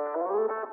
Thank you.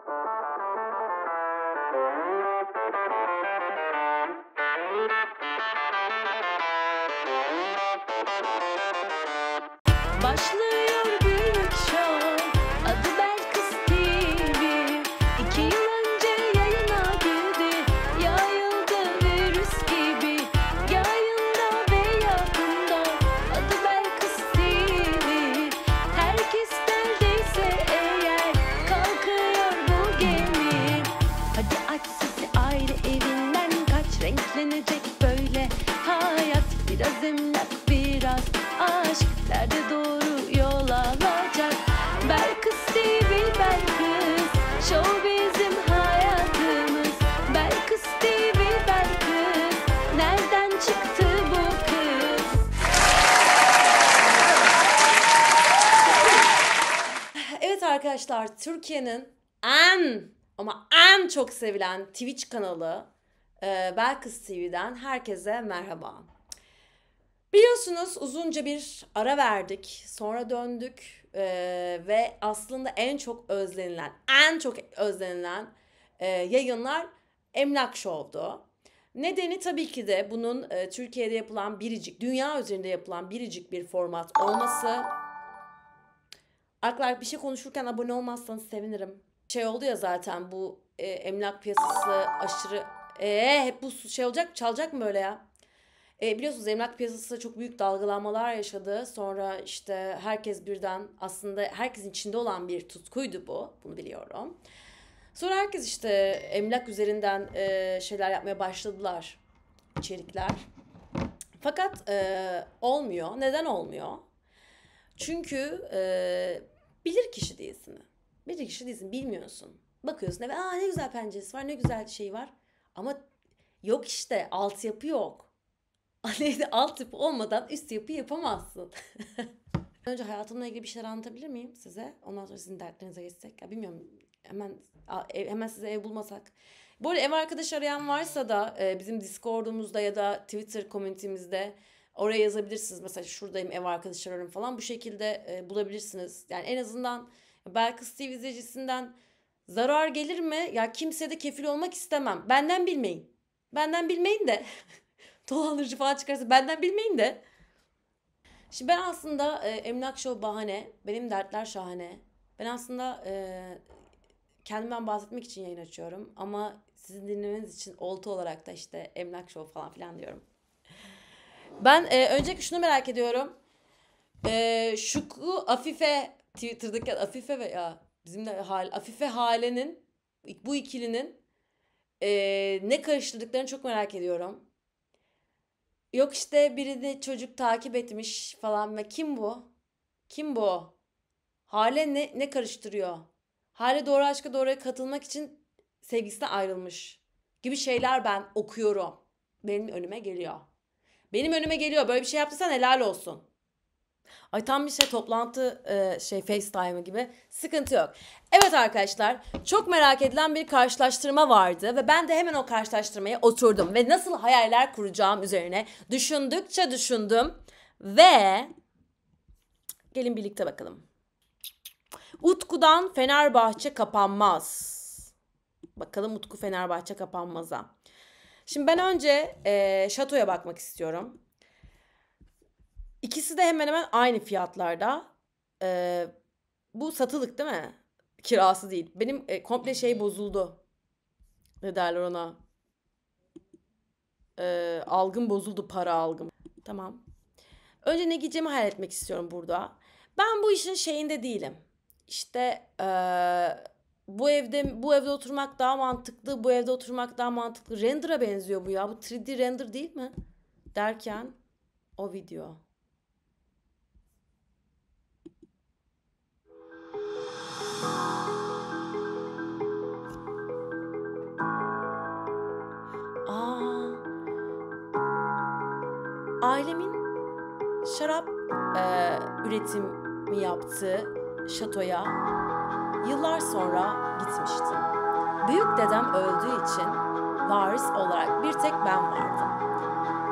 arkadaşlar Türkiye'nin en ama en çok sevilen Twitch kanalı e, Belkıs TV'den herkese merhaba. Biliyorsunuz uzunca bir ara verdik, sonra döndük e, ve aslında en çok özlenilen, en çok özlenilen e, yayınlar Emlak Show'du. Nedeni tabii ki de bunun e, Türkiye'de yapılan biricik, dünya üzerinde yapılan biricik bir format olması. Arkadaşlar bir şey konuşurken abone olmazsanız sevinirim. Şey oldu ya zaten bu e, emlak piyasası aşırı... Eee hep bu şey olacak çalacak mı böyle ya? E, biliyorsunuz emlak piyasası çok büyük dalgalanmalar yaşadı. Sonra işte herkes birden aslında herkesin içinde olan bir tutkuydu bu. Bunu biliyorum. Sonra herkes işte emlak üzerinden e, şeyler yapmaya başladılar. içerikler. Fakat e, olmuyor. Neden olmuyor? Çünkü e, bilir kişi değilsin. Bilir kişi değilsin bilmiyorsun. Bakıyorsun eve aa ne güzel penceresi var ne güzel şey var. Ama yok işte altyapı yok. Neydi altyapı olmadan üst yapı yapamazsın. Önce hayatımla ilgili bir şeyler anlatabilir miyim size? Ondan sonra sizin dertlerinize geçsek. Ya bilmiyorum hemen hemen size ev bulmasak. Bu arada ev arkadaş arayan varsa da bizim Discord'umuzda ya da Twitter komünitimizde Oraya yazabilirsiniz. Mesela şuradayım ev arkadaşlarım falan. Bu şekilde e, bulabilirsiniz. Yani en azından Belkıs TV izleyicisinden zarar gelir mi? Ya kimseye de kefil olmak istemem. Benden bilmeyin. Benden bilmeyin de. Dolandırıcı falan çıkarsa benden bilmeyin de. Şimdi ben aslında e, emlak show bahane, benim dertler şahane. Ben aslında e, kendimden bahsetmek için yayın açıyorum ama sizin dinlemeniz için olta olarak da işte emlak show falan filan diyorum. Ben e, öncelikle şunu merak ediyorum. E, Şuku Afife Twitter'daki Afife ve ya bizim de hal, Afife Hale'nin bu ikilinin e, ne karıştırdıklarını çok merak ediyorum. Yok işte birini çocuk takip etmiş falan ve kim bu? Kim bu? Hale ne, ne karıştırıyor? Hale doğru aşka doğruya katılmak için sevgisine ayrılmış gibi şeyler ben okuyorum. Benim önüme geliyor. Benim önüme geliyor. Böyle bir şey yaptıysan helal olsun. Ay tam bir şey toplantı e, şey FaceTime gibi. Sıkıntı yok. Evet arkadaşlar çok merak edilen bir karşılaştırma vardı ve ben de hemen o karşılaştırmaya oturdum ve nasıl hayaller kuracağım üzerine düşündükçe düşündüm ve gelin birlikte bakalım. Utku'dan Fenerbahçe kapanmaz. Bakalım Utku Fenerbahçe kapanmaza. Şimdi ben önce e, şatoya bakmak istiyorum. İkisi de hemen hemen aynı fiyatlarda. E, bu satılık değil mi? Kirası değil. Benim e, komple şey bozuldu. Ne derler ona? E, algım bozuldu para algım. Tamam. Önce ne gideceğimi hayal etmek istiyorum burada. Ben bu işin şeyinde değilim. İşte eee bu evde bu evde oturmak daha mantıklı, bu evde oturmak daha mantıklı. Render'a benziyor bu ya. Bu 3D render değil mi? Derken o video. Aa. Ailemin şarap e, üretimi yaptığı şatoya yıllar sonra gitmişti. Büyük dedem öldüğü için varis olarak bir tek ben vardım.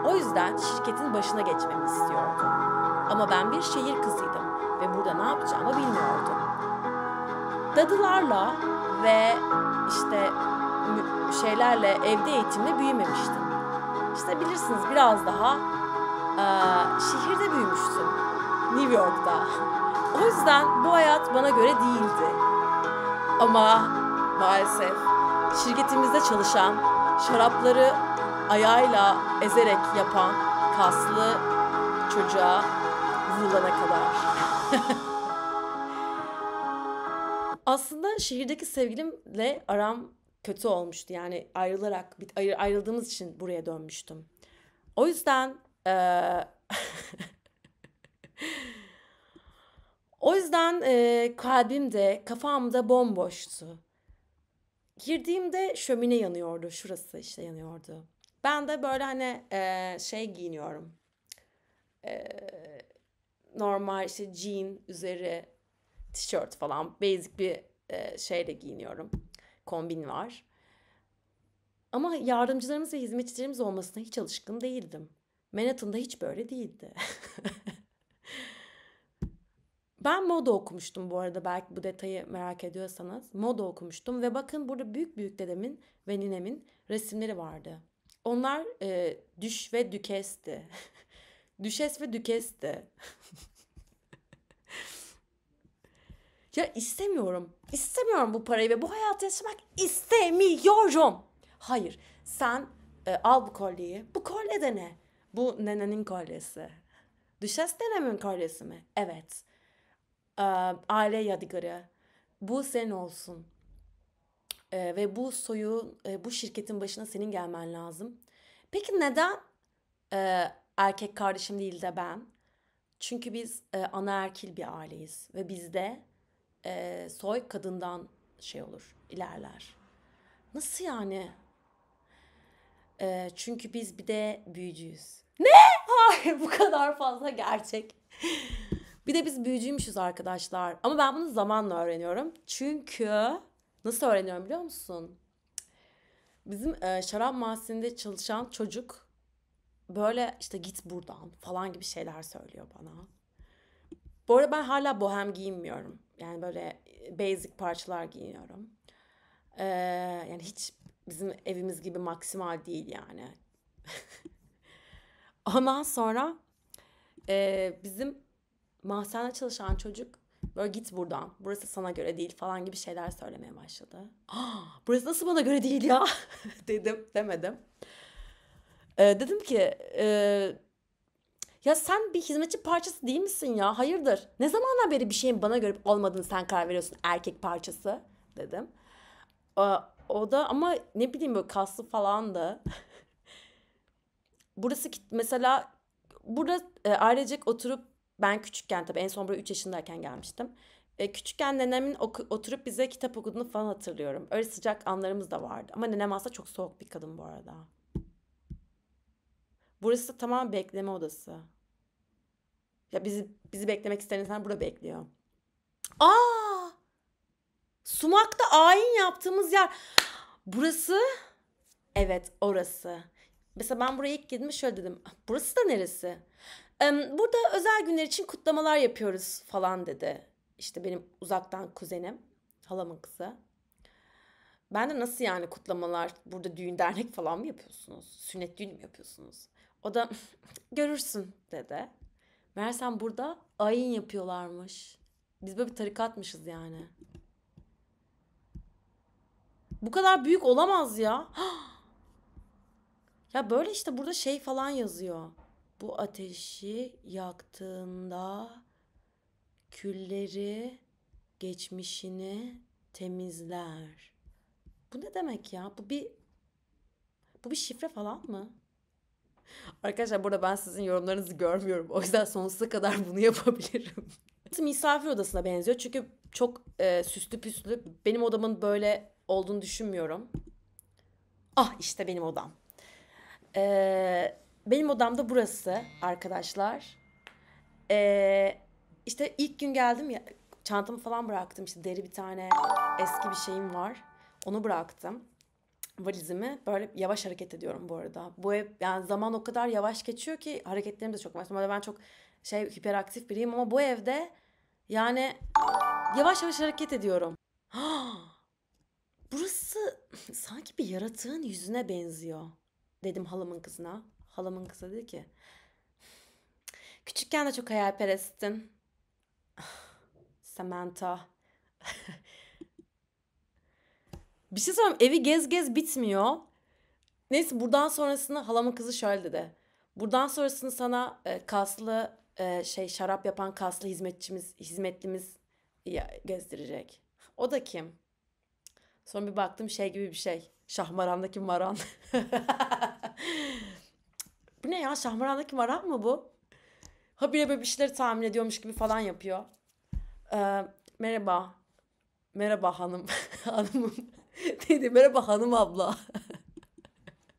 O yüzden şirketin başına geçmemi istiyordu. Ama ben bir şehir kızıydım ve burada ne yapacağımı bilmiyordum. Dadılarla ve işte şeylerle evde eğitimle büyümemiştim. İşte bilirsiniz biraz daha e, şehirde büyümüştüm. New York'ta. O yüzden bu hayat bana göre değildi. Ama maalesef şirketimizde çalışan, şarapları ayağıyla ezerek yapan kaslı çocuğa vurulana kadar. Aslında şehirdeki sevgilimle aram kötü olmuştu. Yani ayrılarak, ayrıldığımız için buraya dönmüştüm. O yüzden ee, O yüzden e, kalbim de bomboştu. Girdiğimde şömine yanıyordu. Şurası işte yanıyordu. Ben de böyle hani e, şey giyiniyorum. E, normal işte jean üzeri tişört falan basic bir e, şeyle giyiniyorum. Kombin var. Ama yardımcılarımız ve hizmetçilerimiz olmasına hiç alışkın değildim. Manhattan'da hiç böyle değildi. Ben moda okumuştum bu arada belki bu detayı merak ediyorsanız. Moda okumuştum ve bakın burada büyük büyük dedemin ve ninemin resimleri vardı. Onlar e, düş ve dükesti. Düşes ve dükesti. ya istemiyorum. İstemiyorum bu parayı ve bu hayatı yaşamak istemiyorum. Hayır sen e, al bu kolyeyi. Bu kolye de ne? Bu nenenin kolyesi. Düşes nenemin kolyesi mi? Evet aile yadigarı. Bu senin olsun. E, ve bu soyu, e, bu şirketin başına senin gelmen lazım. Peki neden e, erkek kardeşim değil de ben? Çünkü biz e, anaerkil bir aileyiz ve bizde e, soy kadından şey olur, ilerler. Nasıl yani? E, çünkü biz bir de büyücüyüz. Ne? Hayır bu kadar fazla gerçek. Bir de biz büyücüymüşüz arkadaşlar. Ama ben bunu zamanla öğreniyorum. Çünkü nasıl öğreniyorum biliyor musun? Bizim e, şarap mahzinde çalışan çocuk böyle işte git buradan falan gibi şeyler söylüyor bana. Bu arada ben hala bohem giyinmiyorum. Yani böyle e, basic parçalar giyiniyorum. Ee, yani hiç bizim evimiz gibi maksimal değil yani. Ondan sonra e, bizim mahzende çalışan çocuk böyle git buradan. Burası sana göre değil falan gibi şeyler söylemeye başladı. Aa, ah, burası nasıl bana göre değil ya dedim demedim. Ee, dedim ki e, ya sen bir hizmetçi parçası değil misin ya? Hayırdır? Ne zamandan beri bir şeyin bana göre olmadığını sen karar veriyorsun erkek parçası dedim. Ee, o da ama ne bileyim böyle kaslı falan da. burası mesela burada e, ailecek oturup ben küçükken tabii en son buraya 3 yaşındayken gelmiştim. E, küçükken nenemin oku, oturup bize kitap okuduğunu falan hatırlıyorum. Öyle sıcak anlarımız da vardı. Ama nenem aslında çok soğuk bir kadın bu arada. Burası tamamen bekleme odası. Ya bizi bizi beklemek isteyen insan burada bekliyor. Aa! Sumak'ta ayin yaptığımız yer. Burası Evet orası. Mesela ben buraya ilk girdiğimde şöyle dedim. Ah, burası da neresi? Burada özel günler için kutlamalar yapıyoruz falan dedi. İşte benim uzaktan kuzenim, halamın kızı. Ben de nasıl yani kutlamalar, burada düğün dernek falan mı yapıyorsunuz? Sünnet düğün mü yapıyorsunuz? O da görürsün dedi. Meğersem burada ayin yapıyorlarmış. Biz böyle bir tarikatmışız yani. Bu kadar büyük olamaz ya. ya böyle işte burada şey falan yazıyor bu ateşi yaktığında külleri geçmişini temizler. Bu ne demek ya? Bu bir bu bir şifre falan mı? Arkadaşlar burada ben sizin yorumlarınızı görmüyorum. O yüzden sonsuza kadar bunu yapabilirim. Misafir odasına benziyor. Çünkü çok e, süslü püslü. Benim odamın böyle olduğunu düşünmüyorum. Ah işte benim odam. Eee benim odam da burası arkadaşlar. Ee, işte ilk gün geldim ya çantamı falan bıraktım. İşte deri bir tane eski bir şeyim var. Onu bıraktım. Valizimi böyle yavaş hareket ediyorum bu arada. Bu ev yani zaman o kadar yavaş geçiyor ki hareketlerim de çok var. Normalde ben çok şey hiperaktif biriyim ama bu evde yani yavaş yavaş hareket ediyorum. Burası sanki bir yaratığın yüzüne benziyor dedim halamın kızına. Halamın kızı dedi ki. Küçükken de çok hayalperesttin. Samantha. bir şey söyleyeyim evi gez gez bitmiyor. Neyse buradan sonrasını halamın kızı şöyle dedi. Buradan sonrasını sana e, kaslı e, şey şarap yapan kaslı hizmetçimiz hizmetlimiz ya, gezdirecek. O da kim? Sonra bir baktım şey gibi bir şey. Şahmaran'daki Maran. Bu ne ya? Şahmaran'daki Varan mı bu? Habire böyle bir şeyleri tahmin ediyormuş gibi falan yapıyor. Ee, merhaba. Merhaba hanım. Hanımım. Dedi merhaba hanım abla.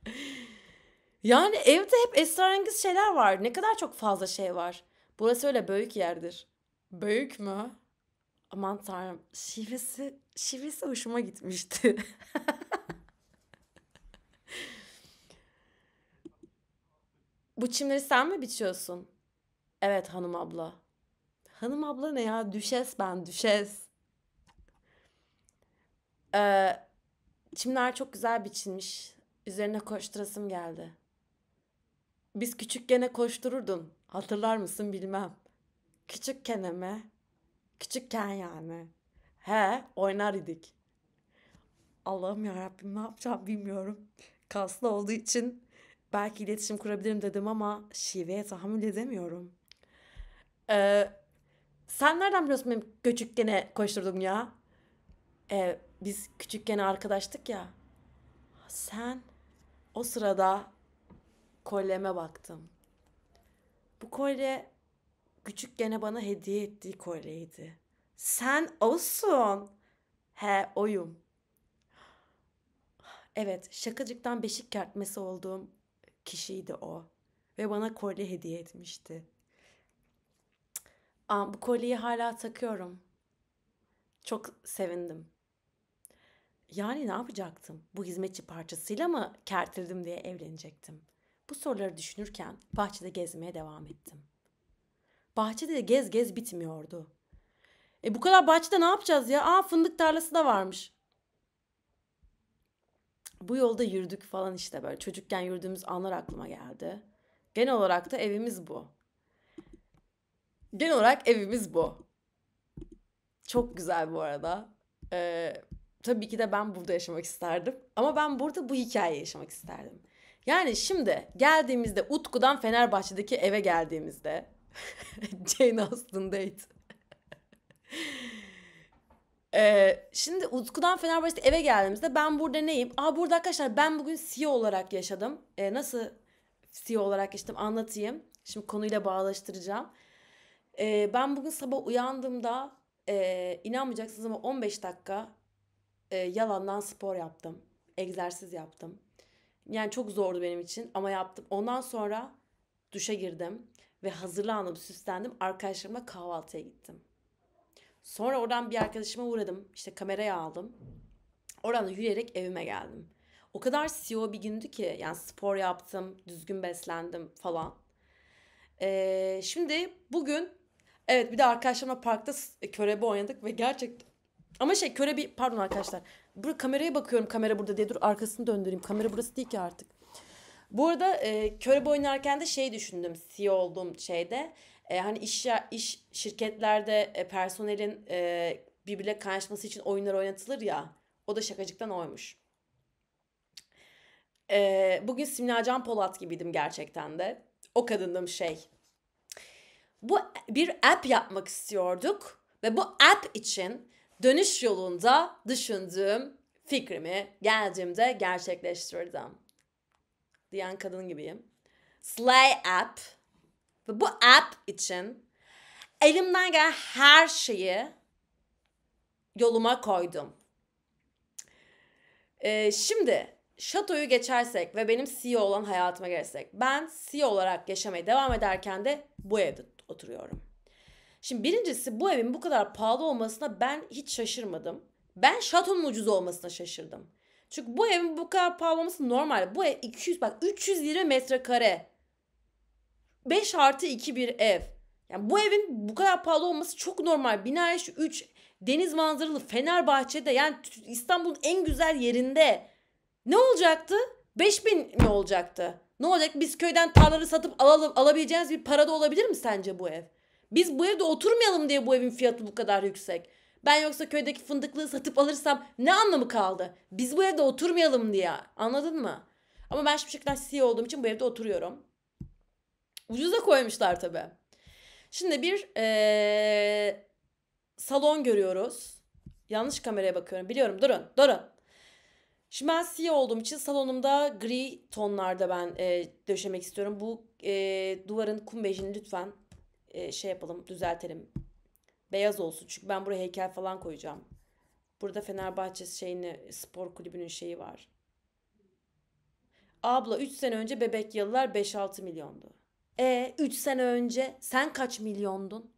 yani evde hep esrarengiz şeyler var. Ne kadar çok fazla şey var. Burası öyle büyük yerdir. Büyük mü? Aman tanrım. Şivesi, şivesi hoşuma gitmişti. Bu çimleri sen mi biçiyorsun? Evet hanım abla. Hanım abla ne ya? Düşes ben, düşes. Ee, çimler çok güzel biçilmiş. Üzerine koşturasım geldi. Biz küçük küçükken koştururdun. Hatırlar mısın bilmem. Küçükken mi? Küçükken yani. He, oynar idik. Allah'ım ya Rabbim ne yapacağım bilmiyorum. Kaslı olduğu için belki iletişim kurabilirim dedim ama şiveye tahammül edemiyorum. Ee, sen nereden biliyorsun benim küçükken koşturdum ya? Ee, biz küçükken arkadaştık ya. Sen o sırada kolyeme baktım. Bu kolye küçükken bana hediye ettiği kolyeydi. Sen olsun. He oyum. Evet şakacıktan beşik kertmesi olduğum kişiydi o. Ve bana kolye hediye etmişti. Aa, bu kolyeyi hala takıyorum. Çok sevindim. Yani ne yapacaktım? Bu hizmetçi parçasıyla mı kertildim diye evlenecektim? Bu soruları düşünürken bahçede gezmeye devam ettim. Bahçede de gez gez bitmiyordu. E bu kadar bahçede ne yapacağız ya? Aa fındık tarlası da varmış bu yolda yürüdük falan işte böyle çocukken yürüdüğümüz anlar aklıma geldi. Genel olarak da evimiz bu. Genel olarak evimiz bu. Çok güzel bu arada. Ee, tabii ki de ben burada yaşamak isterdim. Ama ben burada bu hikayeyi yaşamak isterdim. Yani şimdi geldiğimizde Utku'dan Fenerbahçe'deki eve geldiğimizde Jane Austen'daydı. Ee, şimdi Utku'dan Fenerbahçe'de eve geldiğimizde ben burada neyim? Aa burada arkadaşlar ben bugün CEO olarak yaşadım. Ee, nasıl CEO olarak yaşadım anlatayım. Şimdi konuyla bağlaştıracağım. Ee, ben bugün sabah uyandığımda e, inanmayacaksınız ama 15 dakika e, yalandan spor yaptım. Egzersiz yaptım. Yani çok zordu benim için ama yaptım. Ondan sonra duşa girdim ve hazırlandım, süslendim. Arkadaşlarımla kahvaltıya gittim. Sonra oradan bir arkadaşıma uğradım. İşte kameraya aldım. Oradan yürüyerek evime geldim. O kadar CEO bir gündü ki yani spor yaptım, düzgün beslendim falan. Ee, şimdi bugün evet bir de arkadaşlarımla parkta e, körebe oynadık ve gerçekten ama şey körebi pardon arkadaşlar. Bur kameraya bakıyorum kamera burada diye dur arkasını döndüreyim. Kamera burası değil ki artık. Bu arada e, körebe oynarken de şey düşündüm CEO olduğum şeyde. E, hani iş iş şirketlerde e, personelin e, birbirle kaynaşması için oyunlar oynatılır ya. O da şakacıktan oymuş. E, bugün Simla Can Polat gibiydim gerçekten de. O kadındım şey. Bu bir app yapmak istiyorduk ve bu app için dönüş yolunda düşündüğüm fikrimi geldiğimde gerçekleştirdim. Diyen kadın gibiyim. Slay app ve bu app için elimden gelen her şeyi yoluma koydum. Ee, şimdi şatoyu geçersek ve benim CEO olan hayatıma gelsek, Ben CEO olarak yaşamaya devam ederken de bu evde oturuyorum. Şimdi birincisi bu evin bu kadar pahalı olmasına ben hiç şaşırmadım. Ben şatonun ucuz olmasına şaşırdım. Çünkü bu evin bu kadar pahalı olması normal. Bu ev 200 bak 300 lira metrekare. 5 artı 2 bir ev. Yani bu evin bu kadar pahalı olması çok normal. Bina yaş 3 deniz manzaralı Fenerbahçe'de yani İstanbul'un en güzel yerinde ne olacaktı? 5000 mi olacaktı? Ne olacak? Biz köyden tarlaları satıp alalım, alabileceğiniz bir parada olabilir mi sence bu ev? Biz bu evde oturmayalım diye bu evin fiyatı bu kadar yüksek. Ben yoksa köydeki fındıklığı satıp alırsam ne anlamı kaldı? Biz bu evde oturmayalım diye. Anladın mı? Ama ben Şimşek CEO olduğum için bu evde oturuyorum. Ucuza koymuşlar tabi. Şimdi bir ee, salon görüyoruz. Yanlış kameraya bakıyorum. Biliyorum durun durun. Şimdi ben siyah e olduğum için salonumda gri tonlarda ben e, döşemek istiyorum. Bu e, duvarın kum bejini lütfen e, şey yapalım düzeltelim. Beyaz olsun çünkü ben buraya heykel falan koyacağım. Burada Fenerbahçe şeyini spor kulübünün şeyi var. Abla 3 sene önce bebek yıllar 5-6 milyondu. E 3 sene önce sen kaç milyondun?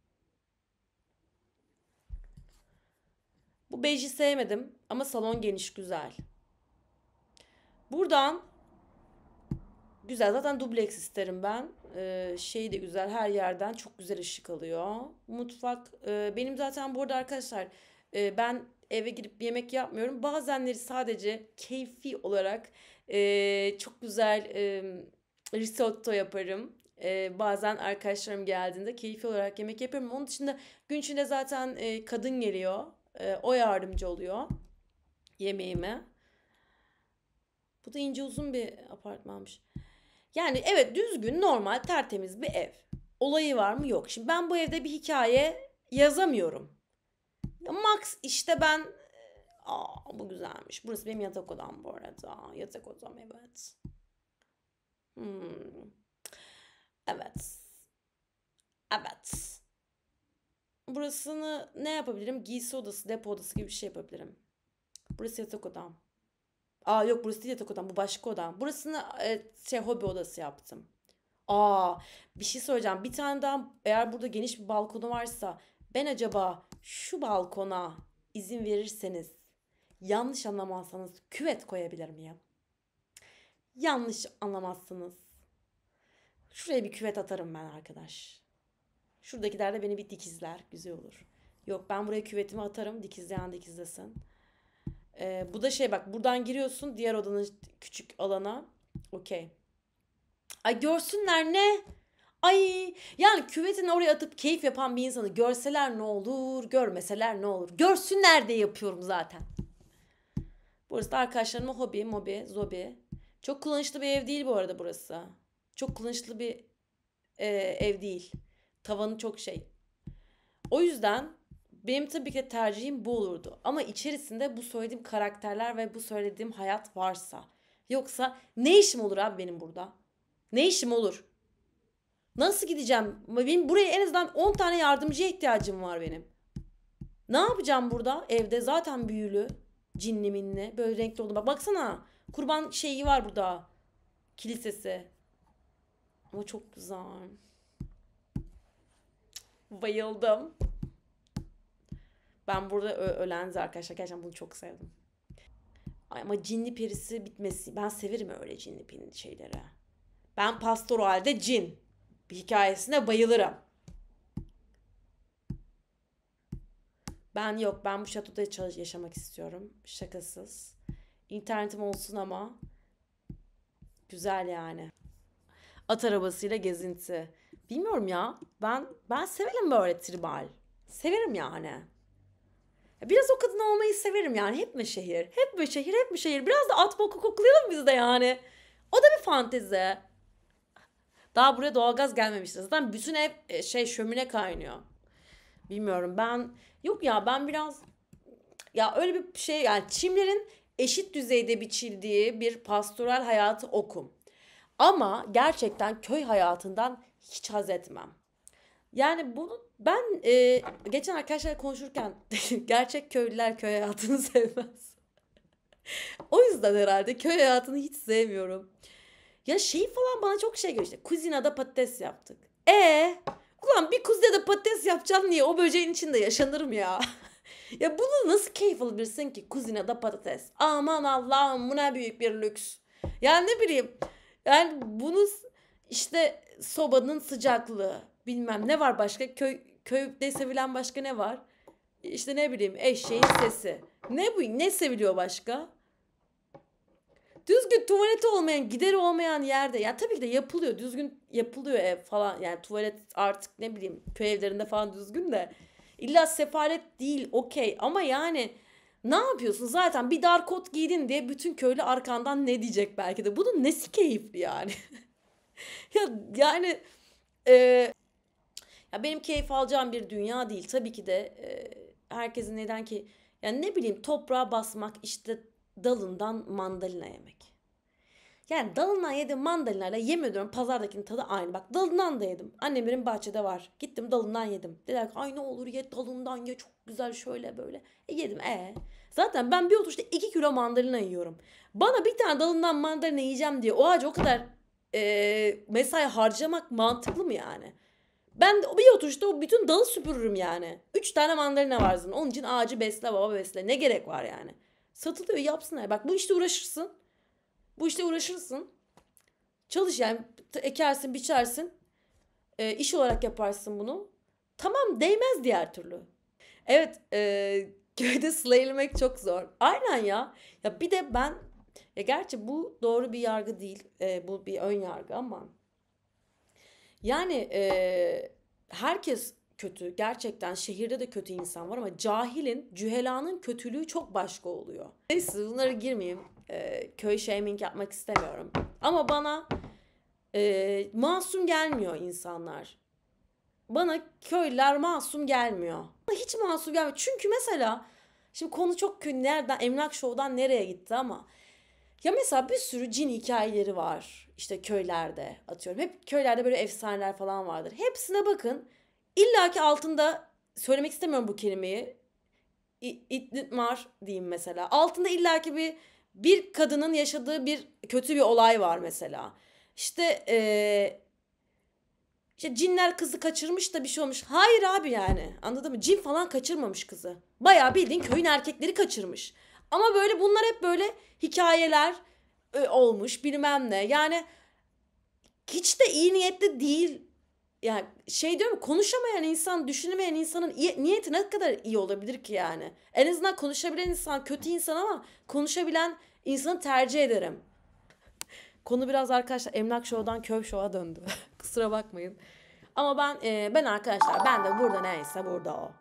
Bu beji sevmedim ama salon geniş güzel. Buradan güzel zaten dubleks isterim ben. Ee, şey de güzel her yerden çok güzel ışık alıyor. Mutfak e, benim zaten burada arkadaşlar e, ben eve girip yemek yapmıyorum. Bazenleri sadece keyfi olarak e, çok güzel e, risotto yaparım e, bazen arkadaşlarım geldiğinde keyfi olarak yemek yapıyorum. Onun dışında gün içinde zaten e, kadın geliyor. E, o yardımcı oluyor yemeğime. Bu da ince uzun bir apartmanmış. Yani evet düzgün, normal, tertemiz bir ev. Olayı var mı? Yok. Şimdi ben bu evde bir hikaye yazamıyorum. Ya Max işte ben Aa, bu güzelmiş. Burası benim yatak odam bu arada. Yatak odam evet. Hmm. Evet. Evet. Burasını ne yapabilirim? Giysi odası, depo odası gibi bir şey yapabilirim. Burası yatak odam. Aa yok burası değil yatak odam. Bu başka odam. Burasını e, şey hobi odası yaptım. Aa bir şey söyleyeceğim. Bir tane daha eğer burada geniş bir balkonu varsa ben acaba şu balkona izin verirseniz yanlış anlamazsanız küvet koyabilir miyim? Yanlış anlamazsınız. Şuraya bir küvet atarım ben arkadaş. Şuradakiler de beni bir dikizler. Güzel olur. Yok ben buraya küvetimi atarım. Dikizleyen dikizlesin. Ee, bu da şey bak buradan giriyorsun diğer odanın küçük alana. Okey. Ay görsünler ne? Ay yani küvetini oraya atıp keyif yapan bir insanı görseler ne olur, görmeseler ne olur. Görsünler de yapıyorum zaten. Burası da arkadaşlarımın hobi, mobi, zobi. Çok kullanışlı bir ev değil bu arada burası çok kullanışlı bir e, ev değil. Tavanı çok şey. O yüzden benim tabii ki tercihim bu olurdu. Ama içerisinde bu söylediğim karakterler ve bu söylediğim hayat varsa. Yoksa ne işim olur abi benim burada? Ne işim olur? Nasıl gideceğim? Benim buraya en azından 10 tane yardımcıya ihtiyacım var benim. Ne yapacağım burada? Evde zaten büyülü. Cinli minli. Böyle renkli oldu. Bak baksana. Kurban şeyi var burada. Kilisesi. Ama çok güzel. Bayıldım. Ben burada ölen arkadaşlar gerçekten bunu çok sevdim. Ay ama cinli perisi bitmesi. Ben severim öyle cinli pin şeyleri. Ben pastoralde cin bir hikayesine bayılırım. Ben yok ben bu şatoda çalış yaşamak istiyorum. Şakasız. İnternetim olsun ama güzel yani at arabasıyla gezinti. Bilmiyorum ya. Ben ben severim böyle tribal. Severim yani. Biraz o kadın olmayı severim yani. Hep mi şehir? Hep mi şehir? Hep mi şehir? Biraz da at boku koklayalım biz de yani. O da bir fantezi. Daha buraya doğalgaz gelmemişti. Zaten bütün ev e, şey şömine kaynıyor. Bilmiyorum ben yok ya ben biraz ya öyle bir şey yani çimlerin eşit düzeyde biçildiği bir pastoral hayatı okum. Ama gerçekten köy hayatından hiç haz etmem. Yani bunu ben e, geçen arkadaşlarla konuşurken gerçek köylüler köy hayatını sevmez. o yüzden herhalde köy hayatını hiç sevmiyorum. Ya şey falan bana çok şey geliyor işte. Kuzinada patates yaptık. E ulan bir kuzinada patates yapacağım niye? O böceğin içinde yaşanırım ya. ya bunu nasıl keyif alabilirsin ki kuzinada patates? Aman Allah'ım bu ne büyük bir lüks. Yani ne bileyim yani bunu işte sobanın sıcaklığı bilmem ne var başka köy köyde sevilen başka ne var? İşte ne bileyim eşeğin sesi. Ne bu ne seviliyor başka? Düzgün tuvaleti olmayan, gideri olmayan yerde. Ya tabii ki de yapılıyor. Düzgün yapılıyor ev falan. Yani tuvalet artık ne bileyim köy evlerinde falan düzgün de. İlla sefalet değil okey ama yani ne yapıyorsun? Zaten bir dar kot giydin diye bütün köylü arkandan ne diyecek belki de. Bunun nesi keyifli yani? ya yani e, ya benim keyif alacağım bir dünya değil. Tabii ki de e, herkesin neden ki yani ne bileyim toprağa basmak işte dalından mandalina yemek. Yani dalından yediğim mandalinayla yemiyorum ediyorum pazardakinin tadı aynı. Bak dalından da yedim. Annemlerin bahçede var. Gittim dalından yedim. Dediler ki ay ne olur ye dalından ye çok güzel şöyle böyle. E yedim e. Zaten ben bir oturuşta 2 kilo mandalina yiyorum. Bana bir tane dalından mandalina yiyeceğim diye o ağacı o kadar e, mesai harcamak mantıklı mı yani? Ben de bir oturuşta o bütün dalı süpürürüm yani. Üç tane mandalina var zaten. Onun için ağacı besle baba besle. Ne gerek var yani? Satılıyor yapsınlar. Bak bu işte uğraşırsın. Bu işte uğraşırsın. Çalış yani ekersin, biçersin. E, iş olarak yaparsın bunu. Tamam değmez diğer türlü. Evet e, köyde slaylemek çok zor. Aynen ya. Ya bir de ben ya gerçi bu doğru bir yargı değil. E, bu bir ön yargı ama yani e, herkes kötü. Gerçekten şehirde de kötü insan var ama cahilin, cühelanın kötülüğü çok başka oluyor. Neyse bunlara girmeyeyim e, köy shaming yapmak istemiyorum. Ama bana e, masum gelmiyor insanlar. Bana köyler masum gelmiyor. Bana hiç masum gelmiyor. Çünkü mesela şimdi konu çok kötü nereden emlak şovdan nereye gitti ama ya mesela bir sürü cin hikayeleri var. işte köylerde atıyorum. Hep köylerde böyle efsaneler falan vardır. Hepsine bakın. İlla ki altında söylemek istemiyorum bu kelimeyi. İdnitmar diyeyim mesela. Altında illaki bir bir kadının yaşadığı bir kötü bir olay var mesela. İşte ee, işte cinler kızı kaçırmış da bir şey olmuş. Hayır abi yani anladın mı? Cin falan kaçırmamış kızı. Bayağı bildiğin köyün erkekleri kaçırmış. Ama böyle bunlar hep böyle hikayeler e, olmuş bilmem ne. Yani hiç de iyi niyetli değil. Yani şey diyorum konuşamayan insan, düşünemeyen insanın niyeti ne kadar iyi olabilir ki yani? En azından konuşabilen insan kötü insan ama konuşabilen insanı tercih ederim. Konu biraz arkadaşlar Emlak Show'dan Köv Show'a döndü. Kusura bakmayın. Ama ben e, ben arkadaşlar ben de burada neyse burada o.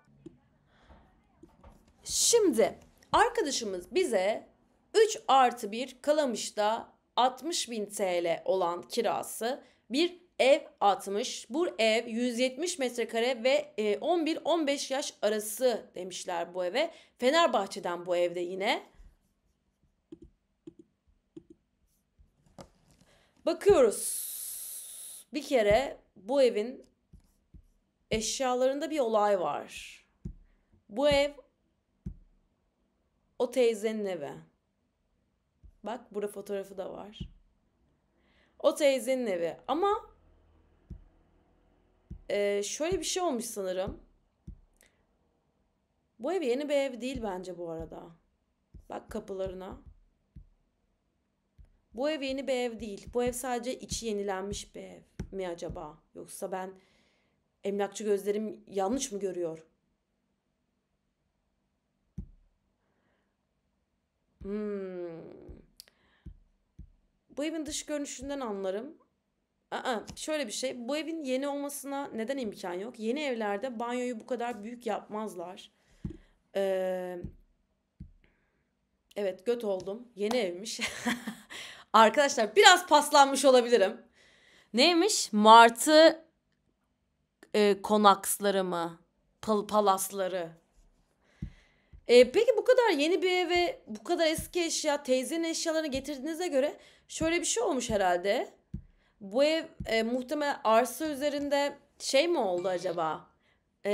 Şimdi arkadaşımız bize 3 artı 1 Kalamış'ta 60 bin TL olan kirası bir ev atmış. Bu ev 170 metrekare ve 11-15 e, yaş arası demişler bu eve. Fenerbahçe'den bu evde yine. Bakıyoruz. Bir kere bu evin eşyalarında bir olay var. Bu ev o teyzenin evi. Bak burada fotoğrafı da var. O teyzenin evi. Ama e, şöyle bir şey olmuş sanırım. Bu ev yeni bir ev değil bence bu arada. Bak kapılarına. Bu ev yeni bir ev değil. Bu ev sadece içi yenilenmiş bir ev mi acaba? Yoksa ben emlakçı gözlerim yanlış mı görüyor? Hmm. Bu evin dış görünüşünden anlarım. Aa, şöyle bir şey. Bu evin yeni olmasına neden imkan yok? Yeni evlerde banyoyu bu kadar büyük yapmazlar. Ee, evet göt oldum. Yeni evmiş. Arkadaşlar biraz paslanmış olabilirim. Neymiş? Martı e, konaksları mı? Pal palasları. E, peki bu kadar yeni bir eve bu kadar eski eşya teyzenin eşyalarını getirdiğinize göre şöyle bir şey olmuş herhalde. Bu ev e, muhtemelen arsa üzerinde şey mi oldu acaba? E,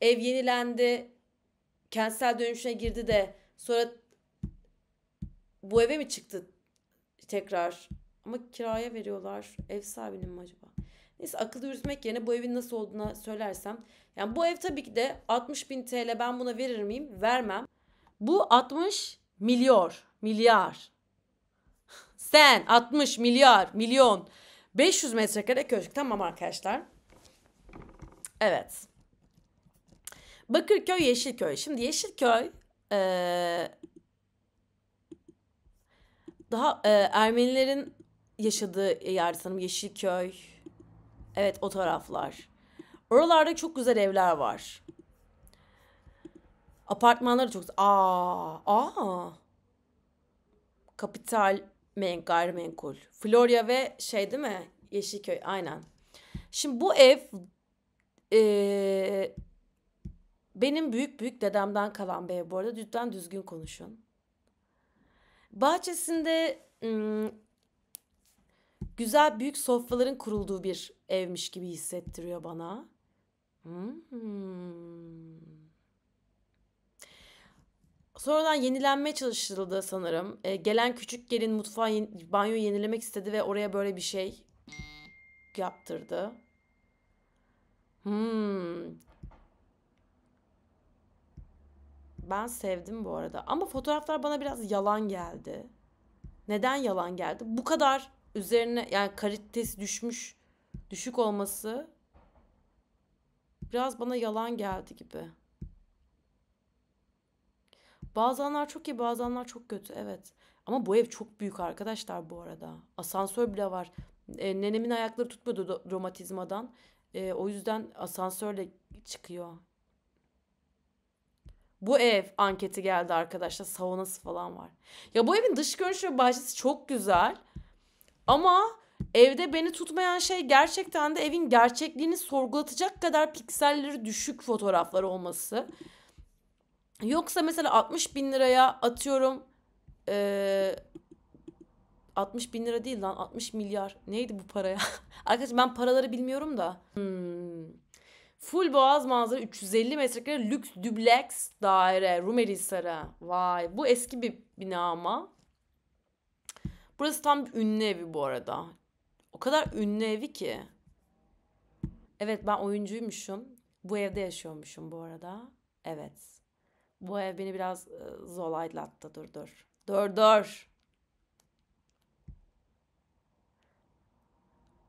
ev yenilendi, kentsel dönüşüne girdi de sonra bu eve mi çıktı tekrar. Ama kiraya veriyorlar. Ev sahibinin mi acaba? Neyse akıllı yürütmek yerine bu evin nasıl olduğuna söylersem. Yani bu ev tabii ki de 60 bin TL ben buna verir miyim? Vermem. Bu 60 milyar. Milyar. Sen 60 milyar milyon 500 metrekare köşk tamam arkadaşlar. Evet. Bakırköy Yeşilköy. Şimdi Yeşilköy ee, daha e, Ermenilerin yaşadığı yer sanırım Yeşilköy. Evet o taraflar. Oralarda çok güzel evler var. Apartmanları çok güzel. Aa, aa. Kapital men, gayrimenkul. Florya ve şey değil mi? Yeşilköy aynen. Şimdi bu ev e, benim büyük büyük dedemden kalan bir ev bu arada. Lütfen düzgün konuşun. Bahçesinde güzel büyük sofraların kurulduğu bir evmiş gibi hissettiriyor bana. Hmm. Sonradan yenilenmeye çalışıldı sanırım. E, gelen küçük gelin mutfağı banyo yenilemek istedi ve oraya böyle bir şey yaptırdı. Hmm. Ben sevdim bu arada. Ama fotoğraflar bana biraz yalan geldi. Neden yalan geldi? Bu kadar üzerine yani kalitesi düşmüş, düşük olması biraz bana yalan geldi gibi. Bazı anlar çok iyi, bazı anlar çok kötü. Evet. Ama bu ev çok büyük arkadaşlar bu arada. Asansör bile var. E, nenemin ayakları tutmuyordu romatizmadan. E, o yüzden asansörle çıkıyor. Bu ev anketi geldi arkadaşlar. Saunası falan var. Ya bu evin dış görünüşü ve bahçesi çok güzel. Ama evde beni tutmayan şey gerçekten de evin gerçekliğini sorgulatacak kadar pikselleri düşük fotoğraflar olması. Yoksa mesela 60 bin liraya atıyorum e, 60 bin lira değil lan 60 milyar neydi bu paraya? Arkadaşlar ben paraları bilmiyorum da. Hmm. Full boğaz manzara 350 metrekare lüks dübleks daire Rumeli Sarayı. Vay bu eski bir bina ama. Burası tam bir ünlü evi bu arada. O kadar ünlü evi ki. Evet ben oyuncuymuşum. Bu evde yaşıyormuşum bu arada. Evet. Bu ev beni biraz e, zolaylattı dur dur. Dur dur.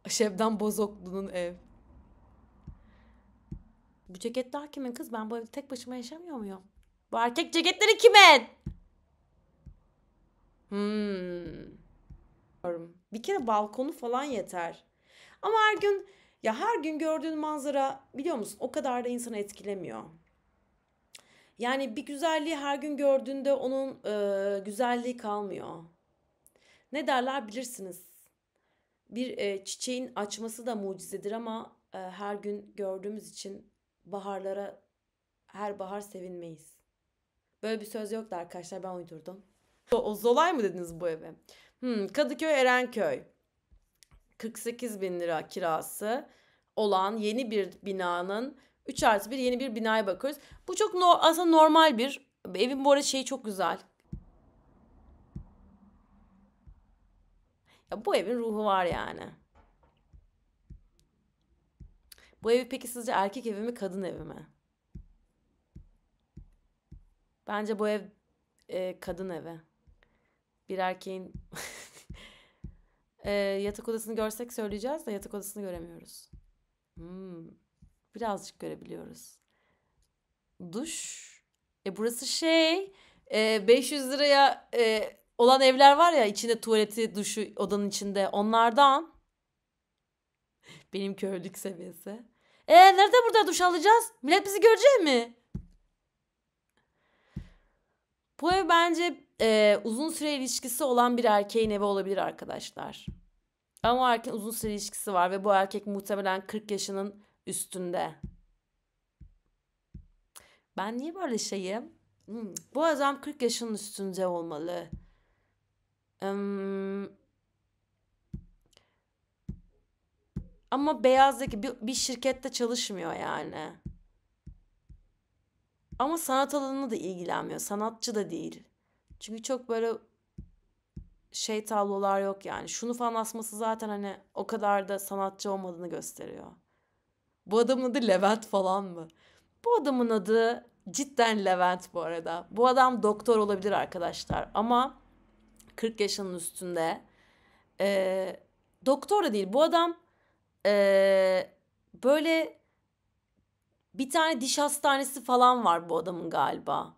Şebnem Bozoklu'nun ev. Bu ceketler kimin kız? Ben bu evde tek başıma yaşamıyor muyum? Bu erkek ceketleri kimin? Hmm. Bir kere balkonu falan yeter. Ama her gün ya her gün gördüğün manzara biliyor musun o kadar da insanı etkilemiyor. Yani bir güzelliği her gün gördüğünde onun e, güzelliği kalmıyor. Ne derler bilirsiniz. Bir e, çiçeğin açması da mucizedir ama e, her gün gördüğümüz için baharlara her bahar sevinmeyiz. Böyle bir söz yoktu arkadaşlar ben uydurdum. O Zolay mı dediniz bu eve? Hmm, Kadıköy Erenköy. 48 bin lira kirası olan yeni bir binanın 3 artı 1 yeni bir binaya bakıyoruz. Bu çok no, aslında normal bir. Evin bu arada şeyi çok güzel. Ya bu evin ruhu var yani. Bu ev peki sizce erkek evi mi kadın evi mi? Bence bu ev e, kadın evi. Bir erkeğin e, yatak odasını görsek söyleyeceğiz de yatak odasını göremiyoruz. Hmm. Birazcık görebiliyoruz. Duş. E burası şey e, 500 liraya e, olan evler var ya içinde tuvaleti, duşu odanın içinde onlardan. Benim körlük seviyesi. Ee nerede burada duş alacağız? Millet bizi görecek mi? Bu ev bence e, uzun süre ilişkisi olan bir erkeğin evi olabilir arkadaşlar. Ama o erkeğin uzun süre ilişkisi var ve bu erkek muhtemelen 40 yaşının üstünde. Ben niye böyle şeyim? Hmm, bu adam 40 yaşının üstünde olmalı. Hmm, Ama beyazdaki bir, bir şirkette çalışmıyor yani. Ama sanat alanına da ilgilenmiyor. Sanatçı da değil. Çünkü çok böyle şey tablolar yok yani. Şunu falan asması zaten hani o kadar da sanatçı olmadığını gösteriyor. Bu adamın adı Levent falan mı? Bu adamın adı cidden Levent bu arada. Bu adam doktor olabilir arkadaşlar ama 40 yaşının üstünde. Ee, doktor da değil bu adam ee, böyle bir tane diş hastanesi falan var bu adamın galiba.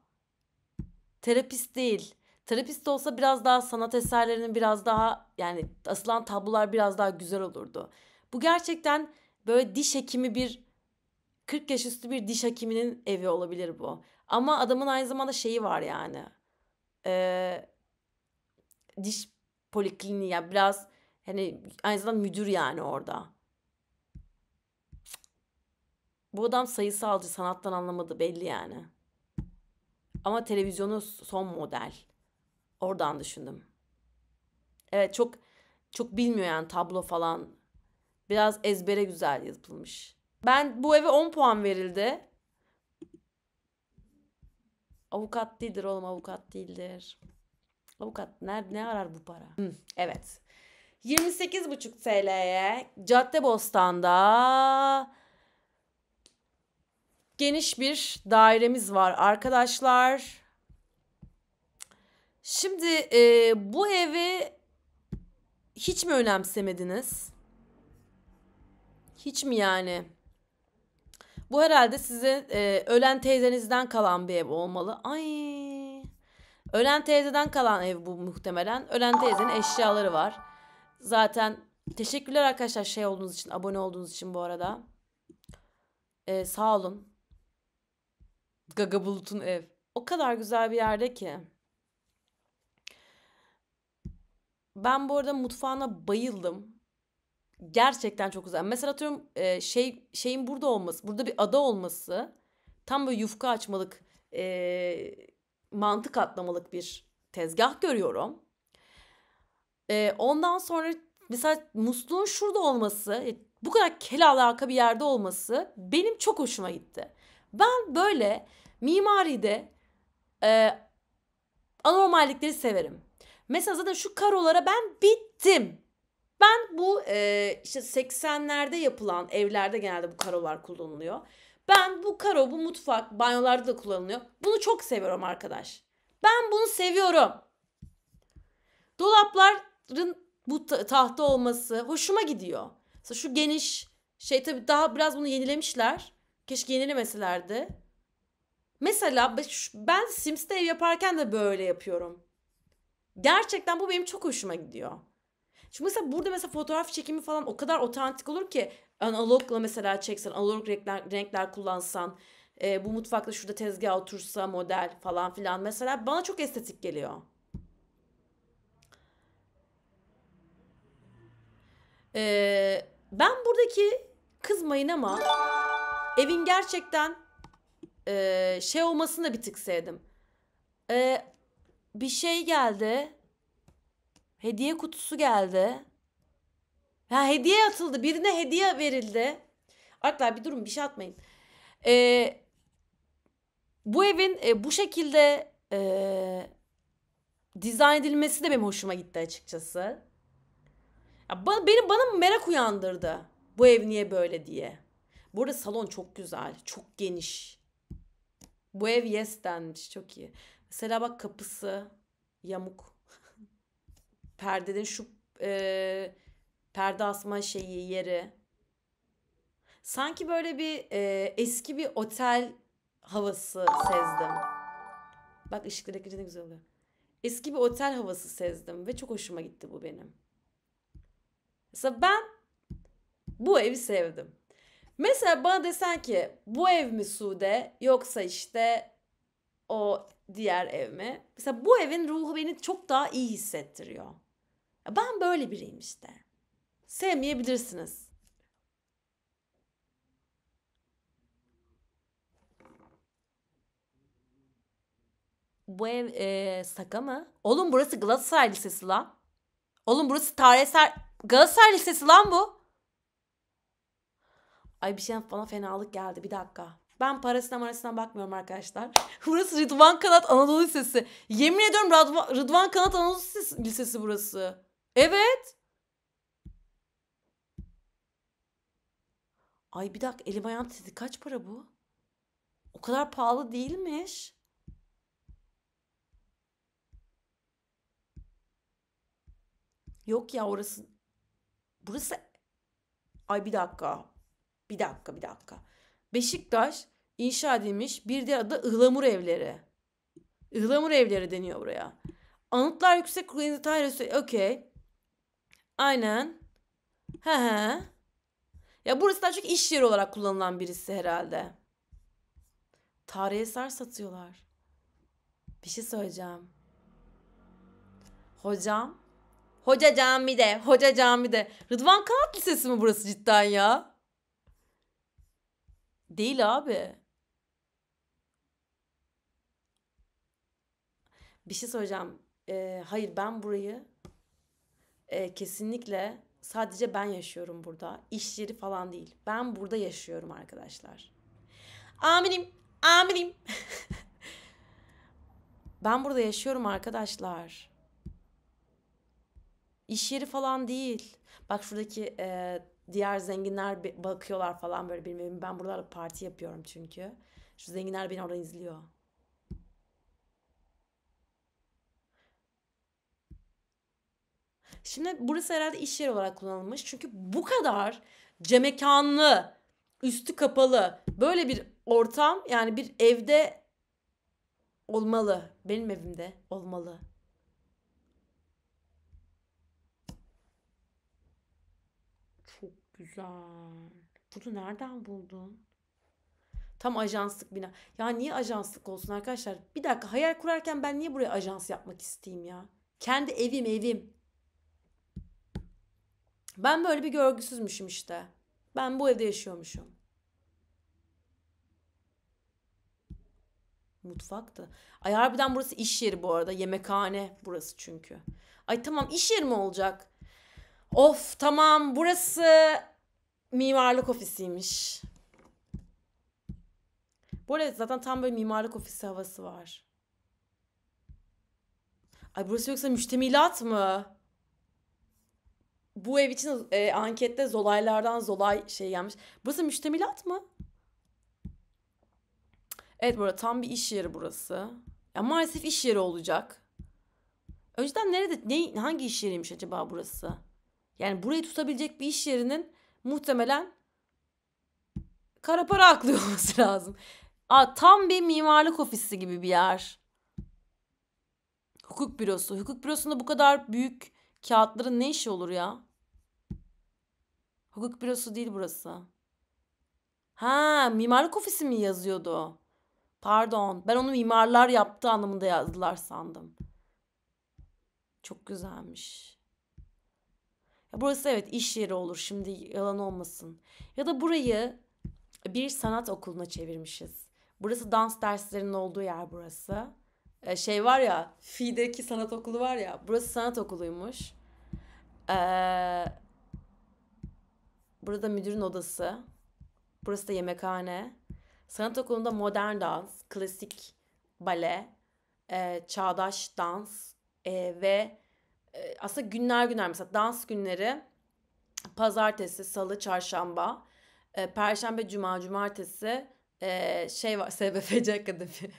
Terapist değil. Terapist olsa biraz daha sanat eserlerinin biraz daha yani asılan tablolar biraz daha güzel olurdu. Bu gerçekten böyle diş hekimi bir 40 yaş üstü bir diş hekiminin evi olabilir bu. Ama adamın aynı zamanda şeyi var yani. Ee, diş polikliniği ya biraz hani aynı zamanda müdür yani orada. Bu adam sayısalcı sanattan anlamadı belli yani. Ama televizyonu son model. Oradan düşündüm. Evet çok çok bilmiyor yani tablo falan. Biraz ezbere güzel yapılmış. Ben bu eve 10 puan verildi. Avukat değildir oğlum avukat değildir. Avukat nerede ne arar bu para? Hı, evet. 28,5 TL'ye Cadde Bostan'da geniş bir dairemiz var arkadaşlar. Şimdi e, bu evi hiç mi önemsemediniz? Hiç mi yani? Bu herhalde size e, ölen teyzenizden kalan bir ev olmalı. Ay. Ölen teyzeden kalan ev bu muhtemelen. Ölen teyzenin eşyaları var. Zaten teşekkürler arkadaşlar şey olduğunuz için, abone olduğunuz için bu arada. Ee, sağ olun. Gaga Bulut'un ev. O kadar güzel bir yerde ki. Ben bu arada mutfağına bayıldım. Gerçekten çok güzel. Mesela atıyorum e, şey şeyin burada olması, burada bir ada olması tam böyle yufka açmalık, e, mantık atlamalık bir tezgah görüyorum. E, ondan sonra mesela musluğun şurada olması, e, bu kadar kel alaka bir yerde olması benim çok hoşuma gitti. Ben böyle Mimaride e, anormallikleri severim. Mesela zaten şu karolara ben bittim. Ben bu e, işte 80'lerde yapılan evlerde genelde bu karolar kullanılıyor. Ben bu karo, bu mutfak, banyolarda da kullanılıyor. Bunu çok seviyorum arkadaş. Ben bunu seviyorum. Dolapların bu tahta olması hoşuma gidiyor. Mesela şu geniş şey tabii daha biraz bunu yenilemişler. Keşke yenilemeselerdi. Mesela ben Sims'te ev yaparken de böyle yapıyorum. Gerçekten bu benim çok hoşuma gidiyor. Çünkü mesela burada mesela fotoğraf çekimi falan o kadar otantik olur ki analogla mesela çeksen, analog renkler, renkler kullansan, e, bu mutfakta şurada tezgah otursa model falan filan mesela bana çok estetik geliyor. E, ben buradaki kızmayın ama evin gerçekten e, şey olmasını da bir tık sevdim. E, bir şey geldi. Hediye kutusu geldi. Ha hediye atıldı. Birine hediye verildi. Arkadaşlar bir durun bir şey atmayın. E, bu evin e, bu şekilde e, dizayn edilmesi de benim hoşuma gitti açıkçası. Ya bana, beni bana merak uyandırdı. Bu ev niye böyle diye. Burada salon çok güzel, çok geniş. Bu ev yes denmiş. Çok iyi. Mesela bak kapısı yamuk. Perdenin şu e, perde asma şeyi yeri. Sanki böyle bir e, eski bir otel havası sezdim. Bak ışıkları ekrince ne güzel oluyor. Eski bir otel havası sezdim ve çok hoşuma gitti bu benim. Mesela ben bu evi sevdim. Mesela bana desen ki bu ev mi Sude yoksa işte o diğer ev mi? Mesela bu evin ruhu beni çok daha iyi hissettiriyor. Ben böyle biriyim işte. Sevmeyebilirsiniz. Bu ev e, Saka mı? Oğlum burası Galatasaray Lisesi lan. Oğlum burası tarihsel Galatasaray Lisesi lan bu. Ay bir şey bana fenalık geldi bir dakika. Ben parasına marasına bakmıyorum arkadaşlar. burası Rıdvan Kanat Anadolu Lisesi. Yemin ediyorum Rıdvan, Rıdvan Kanat Anadolu Lisesi, Lisesi burası. Evet. Ay bir dakika elim ayağım titredi. Kaç para bu? O kadar pahalı değilmiş. Yok ya orası. Burası. Ay bir dakika. Bir dakika bir dakika. Beşiktaş inşa edilmiş bir diğer adı ıhlamur evleri. Ihlamur evleri deniyor buraya. Anıtlar Yüksek Kurulu tarihi. Okey. Aynen. He he. Ya burası daha çok iş yeri olarak kullanılan birisi herhalde. Tarihi eser satıyorlar. Bir şey söyleyeceğim. Hocam. Hoca camide. Hoca camide. Rıdvan Kanat Lisesi mi burası cidden ya? Değil abi. Bir şey söyleyeceğim. Ee, hayır ben burayı e, kesinlikle sadece ben yaşıyorum burada. İş yeri falan değil. Ben burada yaşıyorum arkadaşlar. Aminim, aminim. ben burada yaşıyorum arkadaşlar. İş yeri falan değil. Bak şuradaki e, diğer zenginler bakıyorlar falan böyle bilmem ben buralarla parti yapıyorum çünkü. Şu zenginler beni orada izliyor. Şimdi burası herhalde iş yeri olarak kullanılmış. Çünkü bu kadar cemekanlı, üstü kapalı böyle bir ortam yani bir evde olmalı. Benim evimde olmalı. Güzel. Bunu nereden buldun? Tam ajanslık bina. Ya niye ajanslık olsun arkadaşlar? Bir dakika hayal kurarken ben niye buraya ajans yapmak isteyeyim ya? Kendi evim evim. Ben böyle bir görgüsüzmüşüm işte. Ben bu evde yaşıyormuşum. Mutfaktı. Ay harbiden burası iş yeri bu arada. Yemekhane burası çünkü. Ay tamam iş yeri mi olacak? Of tamam burası mimarlık ofisiymiş. Bu arada zaten tam böyle mimarlık ofisi havası var. Ay burası yoksa müştemilat mı? Bu ev için e, ankette zolaylardan zolay şey gelmiş. Burası müştemilat mı? Evet burada tam bir iş yeri burası. Ya maalesef iş yeri olacak. Önceden nerede ne hangi iş yeriymiş acaba burası? Yani burayı tutabilecek bir iş yerinin muhtemelen kara para aklıyor olması lazım. Aa, tam bir mimarlık ofisi gibi bir yer. Hukuk bürosu. Hukuk bürosunda bu kadar büyük kağıtların ne işi olur ya? Hukuk bürosu değil burası. Ha, mimarlık ofisi mi yazıyordu? Pardon. Ben onu mimarlar yaptığı anlamında yazdılar sandım. Çok güzelmiş. Burası evet iş yeri olur şimdi yalan olmasın. Ya da burayı bir sanat okuluna çevirmişiz. Burası dans derslerinin olduğu yer burası. Ee, şey var ya Fi'deki sanat okulu var ya burası sanat okuluymuş. Ee, burada müdürün odası. Burası da yemekhane. Sanat okulunda modern dans, klasik bale, e, çağdaş dans e, ve e, aslında günler günler mesela dans günleri pazartesi, salı, çarşamba, e, perşembe, cuma, cumartesi e, şey var SBFC Akademi.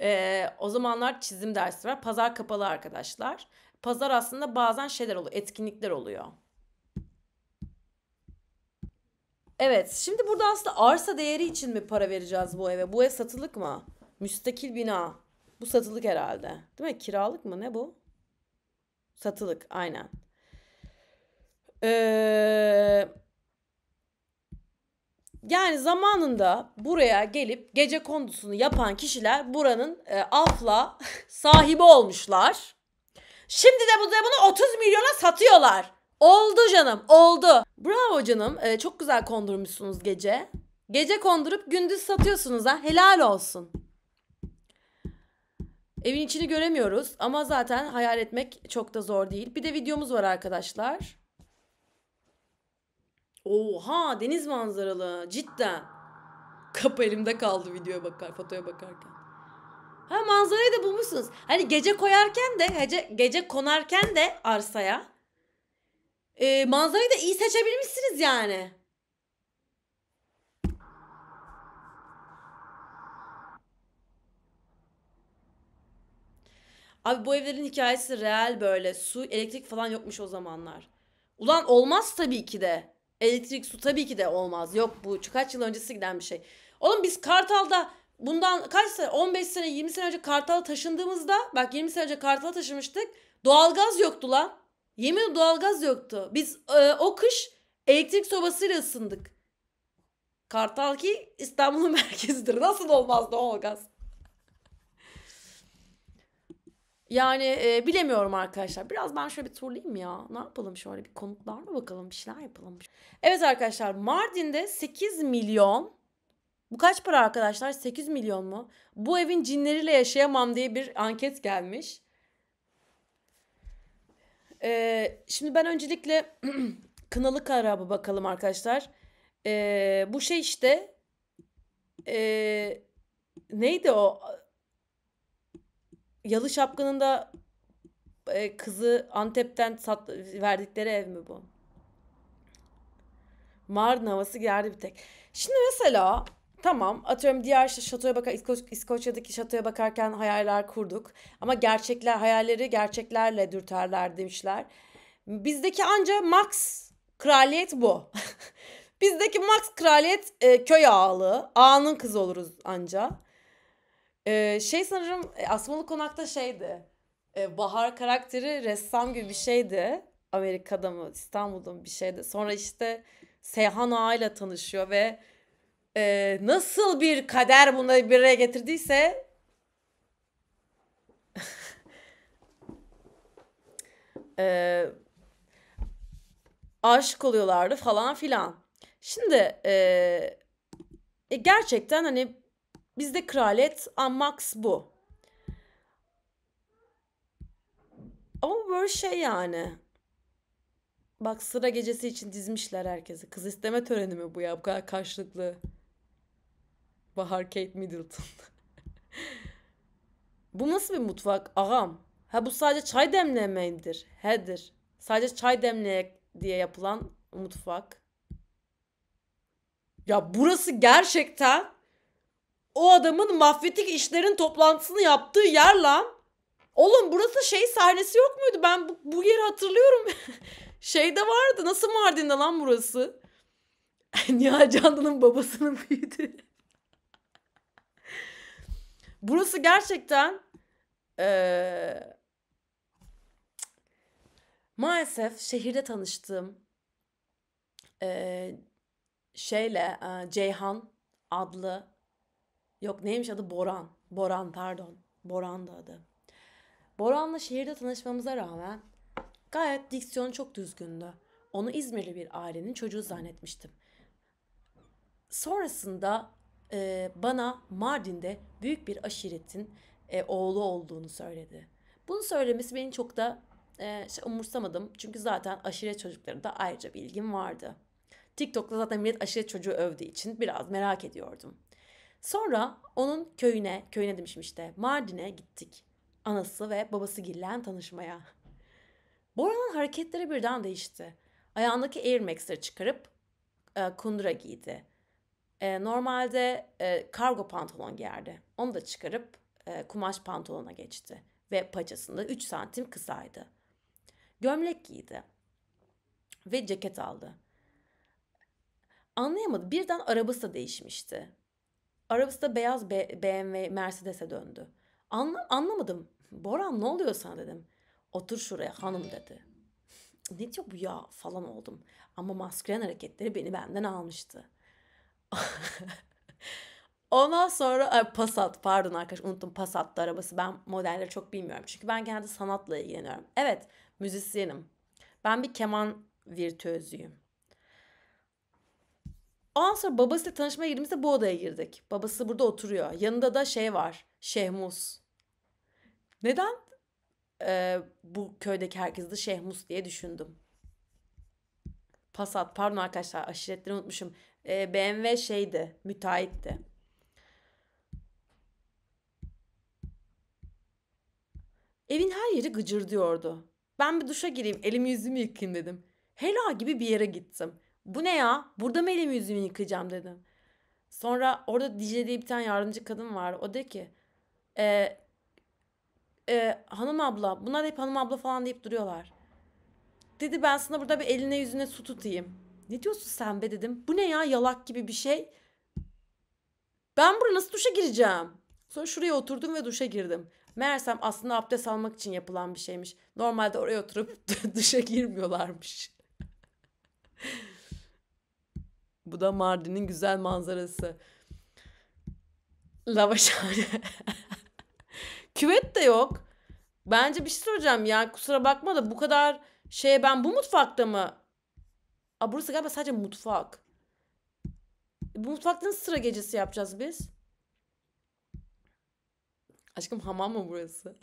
e, o zamanlar çizim dersi var. Pazar kapalı arkadaşlar. Pazar aslında bazen şeyler oluyor, etkinlikler oluyor. Evet, şimdi burada aslında arsa değeri için mi para vereceğiz bu eve? Bu ev satılık mı? Müstakil bina. Bu satılık herhalde. Değil mi? Kiralık mı? Ne bu? Satılık aynen. Ee, yani zamanında buraya gelip gece kondusunu yapan kişiler buranın e, afla sahibi olmuşlar. Şimdi de bu bunu 30 milyona satıyorlar. Oldu canım oldu. Bravo canım ee, çok güzel kondurmuşsunuz gece. Gece kondurup gündüz satıyorsunuz ha helal olsun. Evin içini göremiyoruz ama zaten hayal etmek çok da zor değil. Bir de videomuz var arkadaşlar. Oha deniz manzaralı cidden. Kapı elimde kaldı videoya bakar, fotoya bakarken. Ha manzarayı da bulmuşsunuz. Hani gece koyarken de, gece, gece konarken de arsaya e, manzarayı da iyi seçebilmişsiniz yani. Abi bu evlerin hikayesi real böyle. Su, elektrik falan yokmuş o zamanlar. Ulan olmaz tabii ki de. Elektrik, su tabii ki de olmaz. Yok bu kaç yıl öncesi giden bir şey. Oğlum biz Kartal'da bundan kaç sene 15 sene 20 sene önce Kartal'a taşındığımızda bak 20 sene önce Kartal'a taşımıştık. Doğalgaz yoktu lan. Yemin doğalgaz yoktu. Biz e, o kış elektrik sobasıyla ısındık. Kartal ki İstanbul'un merkezidir. Nasıl olmaz doğalgaz? Yani e, bilemiyorum arkadaşlar. Biraz ben şöyle bir turlayayım ya. Ne yapalım şöyle bir konutlar mı bakalım bir şeyler yapalım. Evet arkadaşlar Mardin'de 8 milyon bu kaç para arkadaşlar? 8 milyon mu? Bu evin cinleriyle yaşayamam diye bir anket gelmiş. Ee, şimdi ben öncelikle kınalı karaba bakalım arkadaşlar. Ee, bu şey işte ee, neydi o? Yalı Şapkanın da e, kızı Antep'ten sat, verdikleri ev mi bu? Mardin havası geldi bir tek. Şimdi mesela tamam atıyorum diğer şatoya bakar İskoç, İskoçya'daki şatoya bakarken hayaller kurduk. Ama gerçekler hayalleri gerçeklerle dürterler demişler. Bizdeki anca max kraliyet bu. Bizdeki max kraliyet e, köy ağalı. Ağanın kızı oluruz anca. Ee, şey sanırım e, Asmalı Konak'ta şeydi. Ee, Bahar karakteri ressam gibi bir şeydi. Amerika'da mı İstanbul'da mı bir şeydi. Sonra işte Seyhan ile tanışıyor ve e, nasıl bir kader bunu bir araya getirdiyse e, aşık oluyorlardı falan filan. Şimdi e, e, gerçekten hani Bizde kralet max bu. Ama böyle şey yani. Bak sıra gecesi için dizmişler herkesi. Kız isteme töreni mi bu ya? Bu kadar karşılıklı. Bahar Kate Middleton. bu nasıl bir mutfak ağam? Ha bu sadece çay demlemeydir. Hedir. Sadece çay demleye diye yapılan mutfak. Ya burası gerçekten o adamın mafyatik işlerin toplantısını yaptığı yer lan. Oğlum burası şey sahnesi yok muydu? Ben bu, bu yeri hatırlıyorum. şey de vardı. Nasıl Mardin'de lan burası? Nihal Canlı'nın babasının büyüdü. burası gerçekten ee, maalesef şehirde tanıştığım e, şeyle e, Ceyhan adlı Yok neymiş adı Boran. Boran pardon. Boran da adı. Boran'la şehirde tanışmamıza rağmen gayet diksiyonu çok düzgündü. Onu İzmirli bir ailenin çocuğu zannetmiştim. Sonrasında e, bana Mardin'de büyük bir aşiretin e, oğlu olduğunu söyledi. Bunu söylemesi beni çok da e, şey, umursamadım. Çünkü zaten aşiret çocuklarında ayrıca bir ilgim vardı. TikTok'ta zaten millet aşiret çocuğu övdüğü için biraz merak ediyordum. Sonra onun köyüne, köyüne demişim işte Mardin'e gittik. Anası ve babası gillen tanışmaya. Bora'nın hareketleri birden değişti. Ayağındaki Air Max'leri çıkarıp e, kundura giydi. E, normalde e, kargo pantolon giyerdi. Onu da çıkarıp e, kumaş pantolona geçti. Ve paçasında 3 santim kısaydı. Gömlek giydi. Ve ceket aldı. Anlayamadı. Birden arabası da değişmişti. Arabası da beyaz BMW Mercedes'e döndü. Anla, anlamadım. Boran ne oluyor sana dedim. Otur şuraya hanım dedi. Ne diyor bu ya falan oldum. Ama maskülen hareketleri beni benden almıştı. Ondan sonra ay, Passat pardon arkadaş unuttum Passat'ta arabası. Ben modelleri çok bilmiyorum. Çünkü ben genelde sanatla ilgileniyorum. Evet müzisyenim. Ben bir keman virtüözüyüm. Ondan sonra babasıyla tanışmaya girdiğimizde bu odaya girdik. Babası burada oturuyor. Yanında da şey var. Şehmus. Neden e, bu köydeki herkesi de Şehmus diye düşündüm. Passat pardon arkadaşlar aşiretleri unutmuşum. E, BMW şeydi müteahhitti. Evin her yeri gıcırdıyordu. Ben bir duşa gireyim elimi yüzümü yıkayayım dedim. Hela gibi bir yere gittim. Bu ne ya? Burada mı elimi yüzümü yıkayacağım dedim. Sonra orada DJ diye bir tane yardımcı kadın var. O de ki e, e, hanım abla bunlar hep hanım abla falan deyip duruyorlar. Dedi ben sana burada bir eline yüzüne su tutayım. Ne diyorsun sen be dedim. Bu ne ya yalak gibi bir şey. Ben buraya nasıl duşa gireceğim? Sonra şuraya oturdum ve duşa girdim. Meğersem aslında abdest almak için yapılan bir şeymiş. Normalde oraya oturup duşa girmiyorlarmış. Bu da Mardin'in güzel manzarası. Lavaşhane. Küvet de yok. Bence bir şey soracağım ya kusura bakma da bu kadar şey ben bu mutfakta mı? Aa, burası galiba sadece mutfak. Bu mutfakta nasıl sıra gecesi yapacağız biz? Aşkım hamam mı burası?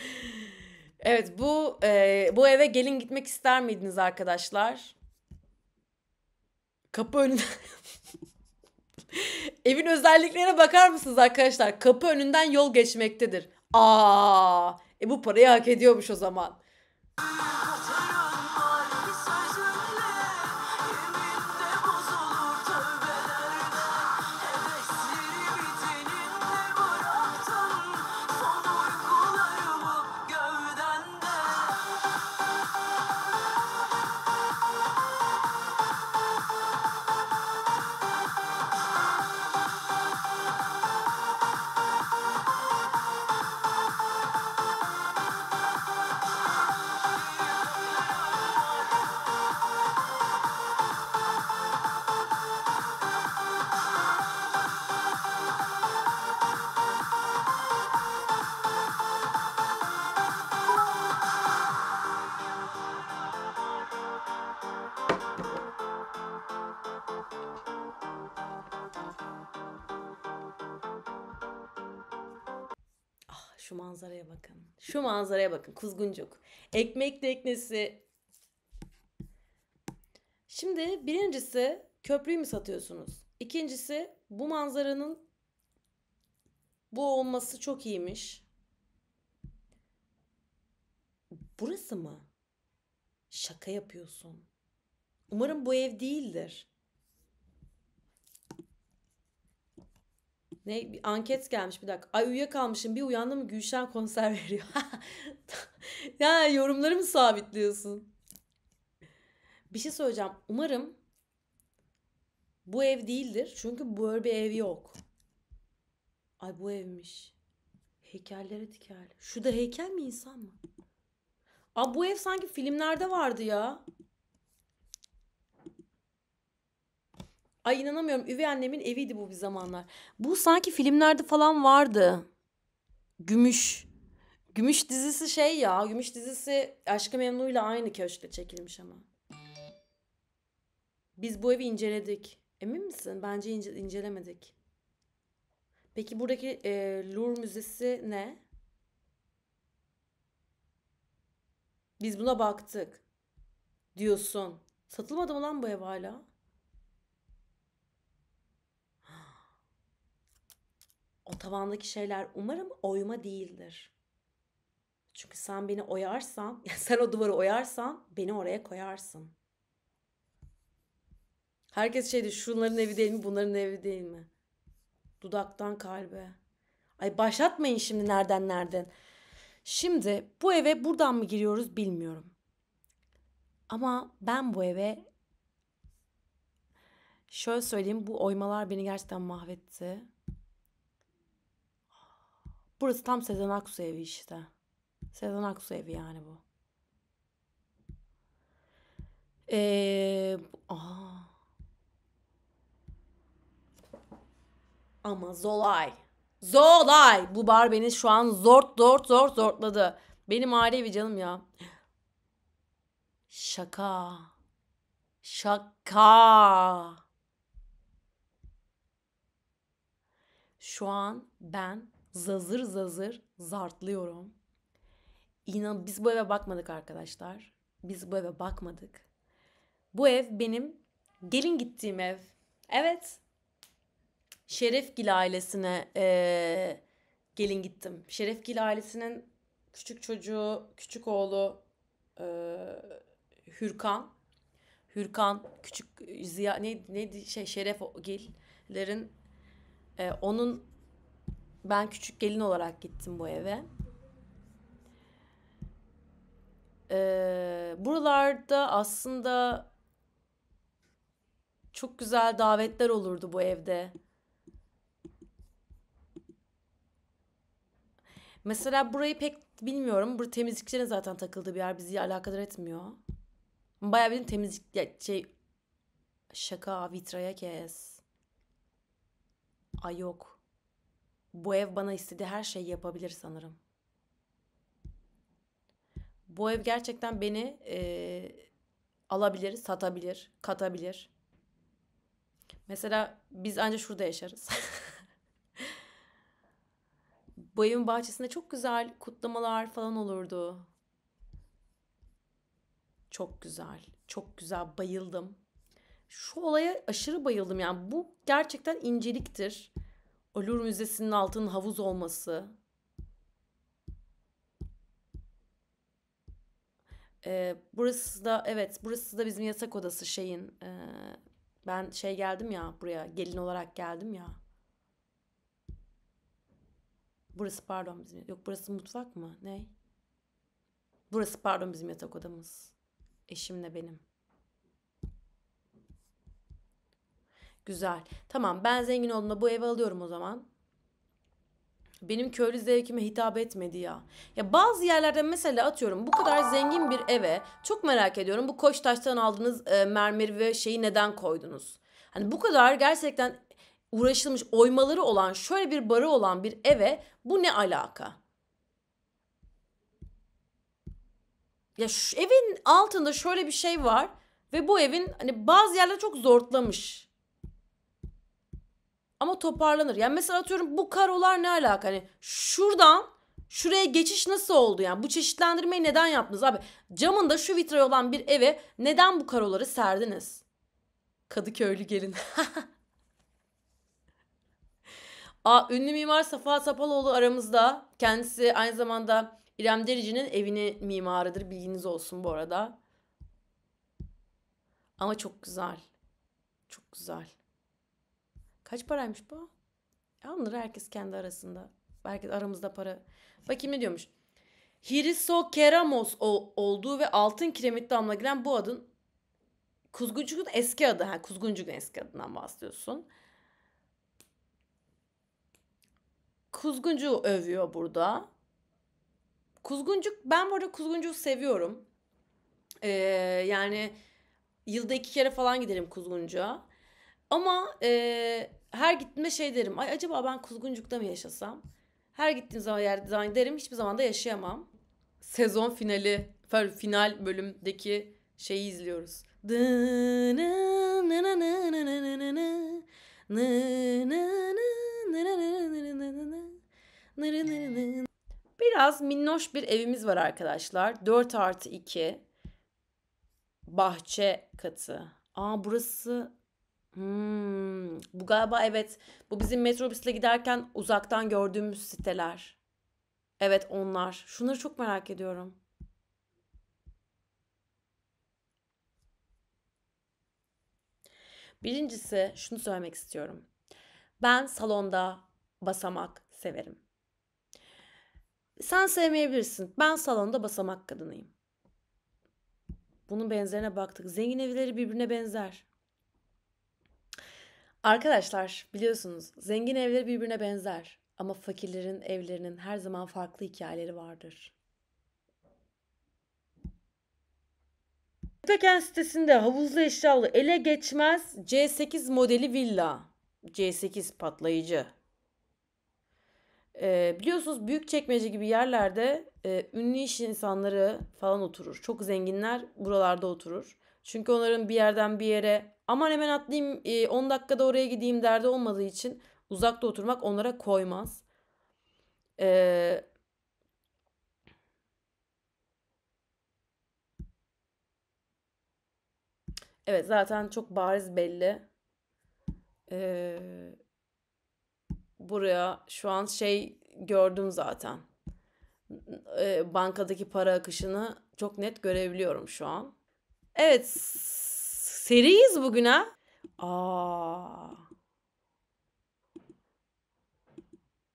evet bu e, bu eve gelin gitmek ister miydiniz arkadaşlar? Kapı önünden... Evin özelliklerine bakar mısınız arkadaşlar? Kapı önünden yol geçmektedir. Aa, e bu parayı hak ediyormuş o zaman. kuzguncuk. Ekmek teknesi. Şimdi birincisi köprüyü mü satıyorsunuz? İkincisi bu manzaranın bu olması çok iyiymiş. Burası mı? Şaka yapıyorsun. Umarım bu ev değildir. ne bir anket gelmiş bir dakika. Ay uyuyakalmışım bir uyandım Gülşen konser veriyor. ya yorumları mı sabitliyorsun? Bir şey söyleyeceğim. Umarım bu ev değildir. Çünkü böyle bir ev yok. Ay bu evmiş. Heykellere dikerli. Şu da heykel mi insan mı? Aa bu ev sanki filmlerde vardı ya. Ay inanamıyorum üvey annemin eviydi bu bir zamanlar. Bu sanki filmlerde falan vardı. Gümüş. Gümüş dizisi şey ya. Gümüş dizisi Aşkı Memnu'yla aynı köşkte çekilmiş ama. Biz bu evi inceledik. Emin misin? Bence ince, incelemedik. Peki buradaki e, Louvre Müzesi ne? Biz buna baktık. Diyorsun. Satılmadı mı lan bu ev hala? O tavandaki şeyler umarım oyma değildir. Çünkü sen beni oyarsan, sen o duvarı oyarsan beni oraya koyarsın. Herkes şeydi, şunların evi değil mi, bunların evi değil mi? Dudaktan kalbe. Ay başlatmayın şimdi nereden nereden. Şimdi bu eve buradan mı giriyoruz bilmiyorum. Ama ben bu eve şöyle söyleyeyim bu oymalar beni gerçekten mahvetti. Burası tam Sezen Aksu evi işte. Sezen Aksu evi yani bu. Ee, aa. Ama Zolay. Zolay. Bu bar beni şu an zor zor zor zorladı. Benim ailevi canım ya. Şaka. Şaka. Şu an ben zazır zazır zartlıyorum. İnan biz bu eve bakmadık arkadaşlar. Biz bu eve bakmadık. Bu ev benim gelin gittiğim ev. Evet. Şerefgil ailesine ee, gelin gittim. Şerefgil ailesinin küçük çocuğu, küçük oğlu e, Hürkan. Hürkan küçük Ziya ne neydi şey şerefgillerin e, onun ben küçük gelin olarak gittim bu eve. Ee, buralarda aslında çok güzel davetler olurdu bu evde. Mesela burayı pek bilmiyorum. Burada temizlikçilerin zaten takıldığı bir yer bizi alakadar etmiyor. Bayağı bir temizlik şey şaka vitraya kes. Ay yok. Bu ev bana istediği her şeyi yapabilir sanırım. Bu ev gerçekten beni e, alabilir, satabilir, katabilir. Mesela biz ancak şurada yaşarız. Bu evin bahçesinde çok güzel kutlamalar falan olurdu. Çok güzel. Çok güzel. Bayıldım. Şu olaya aşırı bayıldım. Yani bu gerçekten inceliktir. O Louvre Müzesi'nin altının havuz olması. Ee, burası da evet burası da bizim yasak odası şeyin. Ee, ben şey geldim ya buraya gelin olarak geldim ya. Burası pardon bizim yok burası mutfak mı ne? Burası pardon bizim yatak odamız. Eşimle benim. Güzel. Tamam ben zengin olduğumda bu evi alıyorum o zaman. Benim köylü zevkime hitap etmedi ya. Ya bazı yerlerde mesela atıyorum bu kadar zengin bir eve çok merak ediyorum. Bu Koçtaş'tan aldığınız e, mermeri ve şeyi neden koydunuz? Hani bu kadar gerçekten uğraşılmış oymaları olan şöyle bir barı olan bir eve bu ne alaka? Ya şu evin altında şöyle bir şey var ve bu evin hani bazı yerler çok zortlamış ama toparlanır. Yani mesela atıyorum bu karolar ne alaka? Hani şuradan şuraya geçiş nasıl oldu yani? Bu çeşitlendirmeyi neden yaptınız abi? Camında şu vitray olan bir eve neden bu karoları serdiniz? Kadıköylü gelin. Aa, ünlü mimar Safa Sapaloğlu aramızda. Kendisi aynı zamanda İrem Derici'nin evini mimarıdır. Bilginiz olsun bu arada. Ama çok güzel. Çok güzel. Kaç paraymış bu? E, Anlar herkes kendi arasında. belki aramızda para. Bakayım ne diyormuş. Hiriso Keramos olduğu ve altın kiremit damla giren bu adın Kuzguncuk'un eski adı. Ha, Kuzguncuk'un eski adından bahsediyorsun. Kuzguncu övüyor burada. Kuzguncuk ben burada arada Kuzguncuk'u seviyorum. Ee, yani yılda iki kere falan giderim Kuzguncuğa. Ama e, her gittiğimde şey derim. Ay acaba ben Kuzguncuk'ta mı yaşasam? Her gittiğim zaman yer derim. Hiçbir zaman da yaşayamam. Sezon finali, final bölümdeki şeyi izliyoruz. Biraz minnoş bir evimiz var arkadaşlar. 4 artı 2. Bahçe katı. Aa burası Hmm, bu galiba evet. Bu bizim metrobüsle giderken uzaktan gördüğümüz siteler. Evet onlar. Şunları çok merak ediyorum. Birincisi şunu söylemek istiyorum. Ben salonda basamak severim. Sen sevmeyebilirsin. Ben salonda basamak kadınıyım. Bunun benzerine baktık. Zengin evleri birbirine benzer. Arkadaşlar biliyorsunuz zengin evleri birbirine benzer ama fakirlerin evlerinin her zaman farklı hikayeleri vardır. Pekan sitesinde havuzlu eşyalı ele geçmez C8 modeli villa. C8 patlayıcı. Ee, biliyorsunuz büyük çekmece gibi yerlerde e, ünlü iş insanları falan oturur. Çok zenginler buralarda oturur. Çünkü onların bir yerden bir yere aman hemen atlayayım 10 e, dakikada oraya gideyim derdi olmadığı için uzakta oturmak onlara koymaz. Ee, evet zaten çok bariz belli. Ee, buraya şu an şey gördüm zaten. Ee, bankadaki para akışını çok net görebiliyorum şu an. Evet. Seriyiz bugün ha. Aa.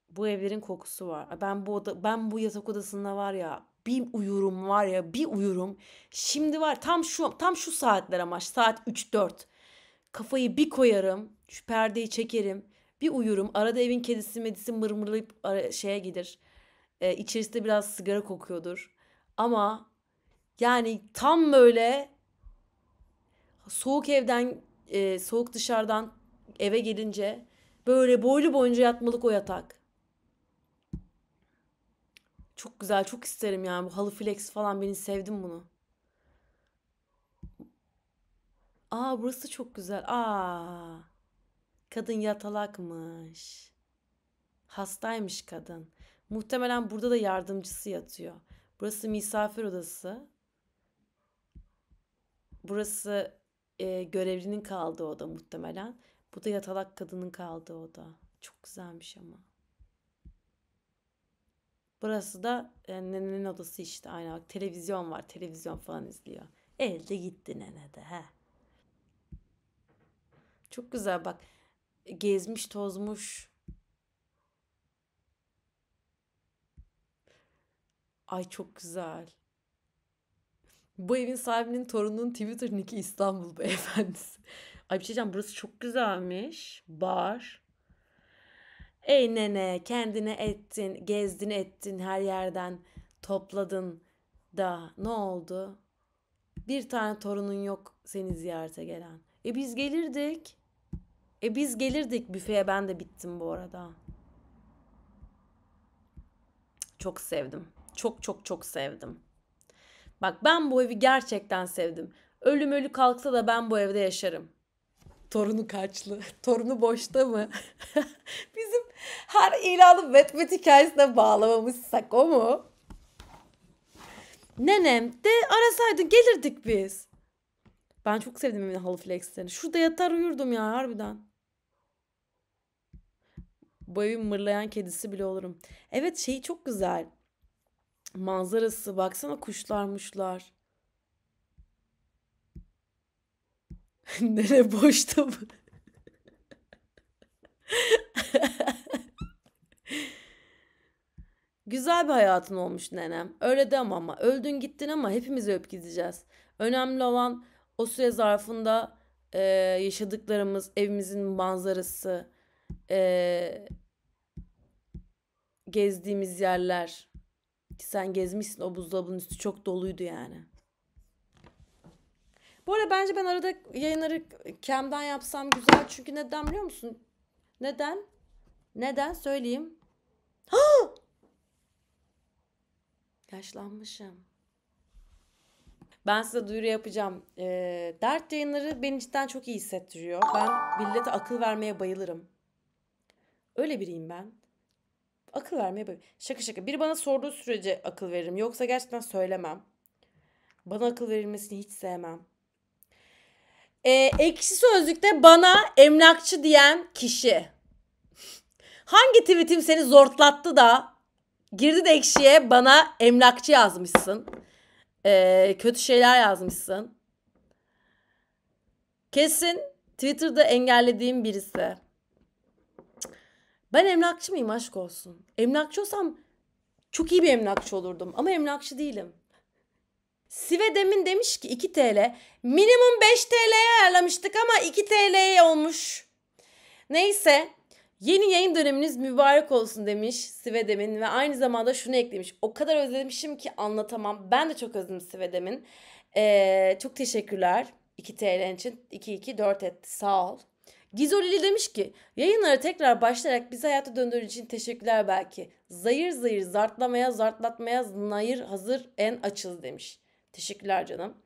Bu evlerin kokusu var. Ben bu oda, ben bu yatak odasında var ya bir uyurum var ya bir uyurum. Şimdi var tam şu tam şu saatler ama saat 3 4. Kafayı bir koyarım, şu perdeyi çekerim. Bir uyurum. Arada evin kedisi medisi mırmırlayıp ara, şeye gelir. Ee, içerisinde biraz sigara kokuyordur. Ama yani tam böyle soğuk evden e, soğuk dışarıdan eve gelince böyle boylu boyunca yatmalık o yatak. Çok güzel, çok isterim yani bu halı flex falan beni sevdim bunu. Aa burası çok güzel. Aa. Kadın yatalakmış. Hastaymış kadın. Muhtemelen burada da yardımcısı yatıyor. Burası misafir odası. Burası e, görevlinin kaldığı oda muhtemelen. Bu da yatalak kadının kaldığı oda. Çok güzelmiş ama. Burası da yani e, nenenin odası işte aynı bak televizyon var televizyon falan izliyor. Elde gitti nene de he. Çok güzel bak gezmiş tozmuş. Ay çok güzel. Bu evin sahibinin torununun Twitter nick'i İstanbul beyefendisi. Ay bir şey diyeceğim burası çok güzelmiş. Bar. Ey nene kendine ettin, gezdin ettin her yerden topladın da ne oldu? Bir tane torunun yok seni ziyarete gelen. E biz gelirdik. E biz gelirdik büfeye ben de bittim bu arada. Çok sevdim. Çok çok çok sevdim. Bak ben bu evi gerçekten sevdim. Ölüm ölü kalksa da ben bu evde yaşarım. Torunu kaçlı? Torunu boşta mı? Bizim her ilanı Batman hikayesine bağlamamışsak o mu? Nenem de arasaydın gelirdik biz. Ben çok sevdim evin Halı Flex'lerini. Şurada yatar uyurdum ya harbiden. Bu evin mırlayan kedisi bile olurum. Evet şeyi çok güzel manzarası baksana kuşlarmışlar. Nere boşta mı? Güzel bir hayatın olmuş nenem. Öyle de ama öldün gittin ama hepimiz öp gideceğiz. Önemli olan o süre zarfında e, yaşadıklarımız, evimizin manzarası, e, gezdiğimiz yerler, ki sen gezmişsin o buzdolabının üstü çok doluydu yani. Bu arada bence ben arada yayınları Cam'den yapsam güzel. Çünkü neden biliyor musun? Neden? Neden söyleyeyim. Ha! Yaşlanmışım. Ben size duyuru yapacağım. E, dert yayınları beni cidden çok iyi hissettiriyor. Ben millete akıl vermeye bayılırım. Öyle biriyim ben. Akıl verme Şaka şaka. Biri bana sorduğu sürece akıl veririm. Yoksa gerçekten söylemem. Bana akıl verilmesini hiç sevmem. Ee, ekşi sözlükte bana emlakçı diyen kişi. Hangi tweetim seni zortlattı da girdin ekşiye bana emlakçı yazmışsın. Ee, kötü şeyler yazmışsın. Kesin Twitter'da engellediğim birisi. Ben emlakçı mıyım aşk olsun? Emlakçı olsam çok iyi bir emlakçı olurdum ama emlakçı değilim. Sive demin demiş ki 2 TL. Minimum 5 TL'ye ayarlamıştık ama 2 TL'ye olmuş. Neyse Yeni yayın döneminiz mübarek olsun demiş Sivedem'in ve aynı zamanda şunu eklemiş. O kadar özlemişim ki anlatamam. Ben de çok özledim Sivedem'in. Ee, çok teşekkürler 2 TL için. 2-2 4 etti sağ ol. Gizolili demiş ki yayınları tekrar başlayarak bizi hayata döndüğün için teşekkürler belki. Zayır zayır zartlamaya zartlatmaya nayır hazır en açız demiş. Teşekkürler canım.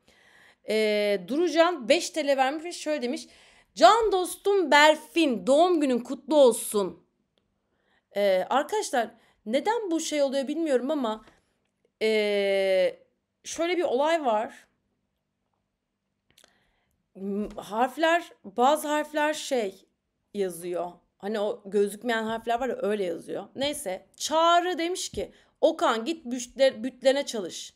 Ee, Durucan 5 TL vermiş ve şöyle demiş. Can dostum Berfin doğum günün kutlu olsun. Ee, arkadaşlar neden bu şey oluyor bilmiyorum ama ee, şöyle bir olay var harfler bazı harfler şey yazıyor. Hani o gözükmeyen harfler var ya öyle yazıyor. Neyse Çağrı demiş ki Okan git bütler, bütlerine çalış.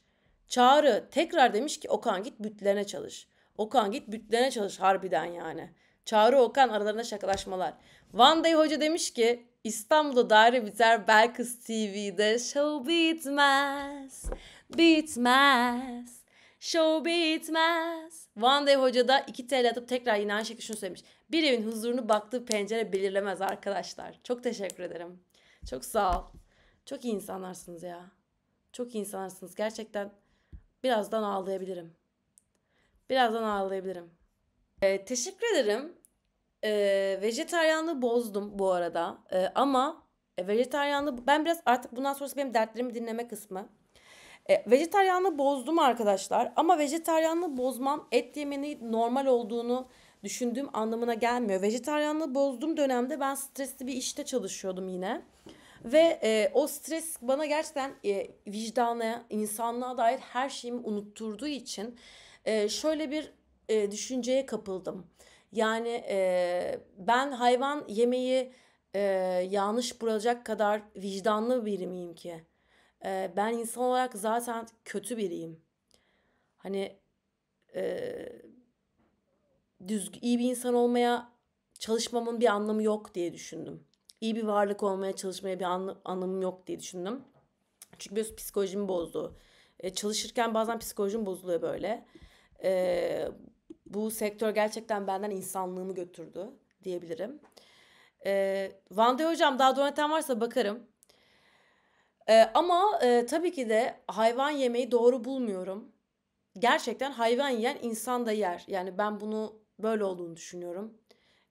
Çağrı tekrar demiş ki Okan git bütlerine çalış. Okan git bütlerine çalış harbiden yani. Çağrı Okan aralarında şakalaşmalar. Van Day Hoca demiş ki İstanbul'da daire biter Belkıs TV'de show bitmez. Bitmez. Show bitmez. Van Day Hoca da iki TL atıp tekrar yine aynı şekilde şunu söylemiş. Bir evin huzurunu baktığı pencere belirlemez arkadaşlar. Çok teşekkür ederim. Çok sağ ol. Çok iyi insanlarsınız ya. Çok iyi insanlarsınız. Gerçekten birazdan ağlayabilirim. Birazdan ağlayabilirim. Ee, teşekkür ederim. Ee, vejetaryanlığı bozdum bu arada. Ee, ama e, vejetaryanlığı ben biraz artık bundan sonrası benim dertlerimi dinleme kısmı. E, vejetaryanlığı bozdum arkadaşlar ama vejetaryanlığı bozmam et yemeni normal olduğunu düşündüğüm anlamına gelmiyor. Vejetaryanlığı bozduğum dönemde ben stresli bir işte çalışıyordum yine. Ve e, o stres bana gerçekten e, vicdana, insanlığa dair her şeyimi unutturduğu için e, şöyle bir e, düşünceye kapıldım. Yani e, ben hayvan yemeği e, yanlış bulacak kadar vicdanlı biri miyim ki? e, ben insan olarak zaten kötü biriyim. Hani e, düz iyi bir insan olmaya çalışmamın bir anlamı yok diye düşündüm. İyi bir varlık olmaya çalışmaya bir anla, anlamım yok diye düşündüm. Çünkü biraz psikolojimi bozdu. E, çalışırken bazen psikolojim bozuluyor böyle. E, bu sektör gerçekten benden insanlığımı götürdü diyebilirim. E, Vande hocam daha donatan varsa bakarım. Ee, ama e, tabii ki de hayvan yemeyi doğru bulmuyorum. Gerçekten hayvan yiyen insan da yer. Yani ben bunu böyle olduğunu düşünüyorum.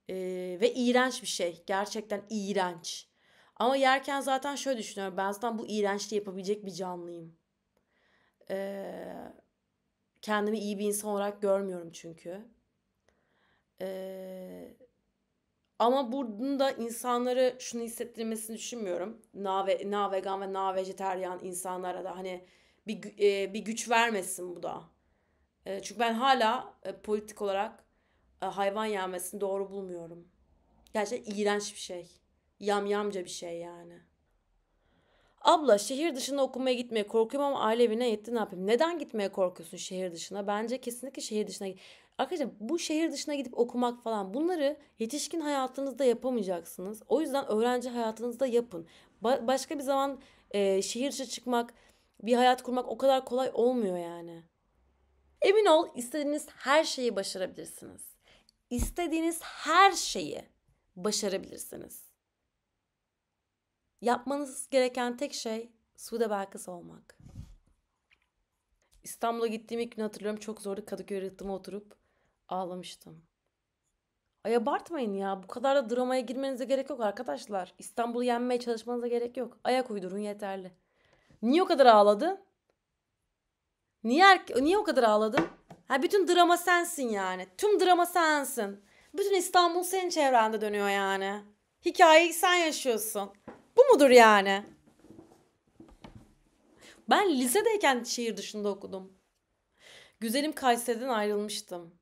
Ee, ve iğrenç bir şey. Gerçekten iğrenç. Ama yerken zaten şöyle düşünüyorum. Ben zaten bu iğrençliği yapabilecek bir canlıyım. Ee, kendimi iyi bir insan olarak görmüyorum çünkü. Ee, ama bunun da insanları şunu hissettirmesini düşünmüyorum. Na, ve, na vegan ve na vejeteryan insanlara da hani bir, e, bir güç vermesin bu da. E, çünkü ben hala e, politik olarak e, hayvan yenmesini doğru bulmuyorum. Gerçekten iğrenç bir şey. Yamyamca bir şey yani. Abla şehir dışına okumaya gitmeye korkuyorum ama aile evine yetti ne yapayım? Neden gitmeye korkuyorsun şehir dışına? Bence kesinlikle şehir dışına Arkadaşlar bu şehir dışına gidip okumak falan bunları yetişkin hayatınızda yapamayacaksınız. O yüzden öğrenci hayatınızda yapın. Ba- başka bir zaman e, şehir dışı çıkmak, bir hayat kurmak o kadar kolay olmuyor yani. Emin ol istediğiniz her şeyi başarabilirsiniz. İstediğiniz her şeyi başarabilirsiniz. Yapmanız gereken tek şey Sude Belkıs olmak. İstanbul'a gittiğim ilk gün hatırlıyorum çok zorlu Kadıköy rıhtıma oturup Ağlamıştım. Ay abartmayın ya. Bu kadar da dramaya girmenize gerek yok arkadaşlar. İstanbul'u yenmeye çalışmanıza gerek yok. Ayak uydurun yeterli. Niye o kadar ağladı? Niye, niye o kadar ağladın? Ha, bütün drama sensin yani. Tüm drama sensin. Bütün İstanbul senin çevrende dönüyor yani. Hikayeyi sen yaşıyorsun. Bu mudur yani? Ben lisedeyken şehir dışında okudum. Güzelim Kayseri'den ayrılmıştım.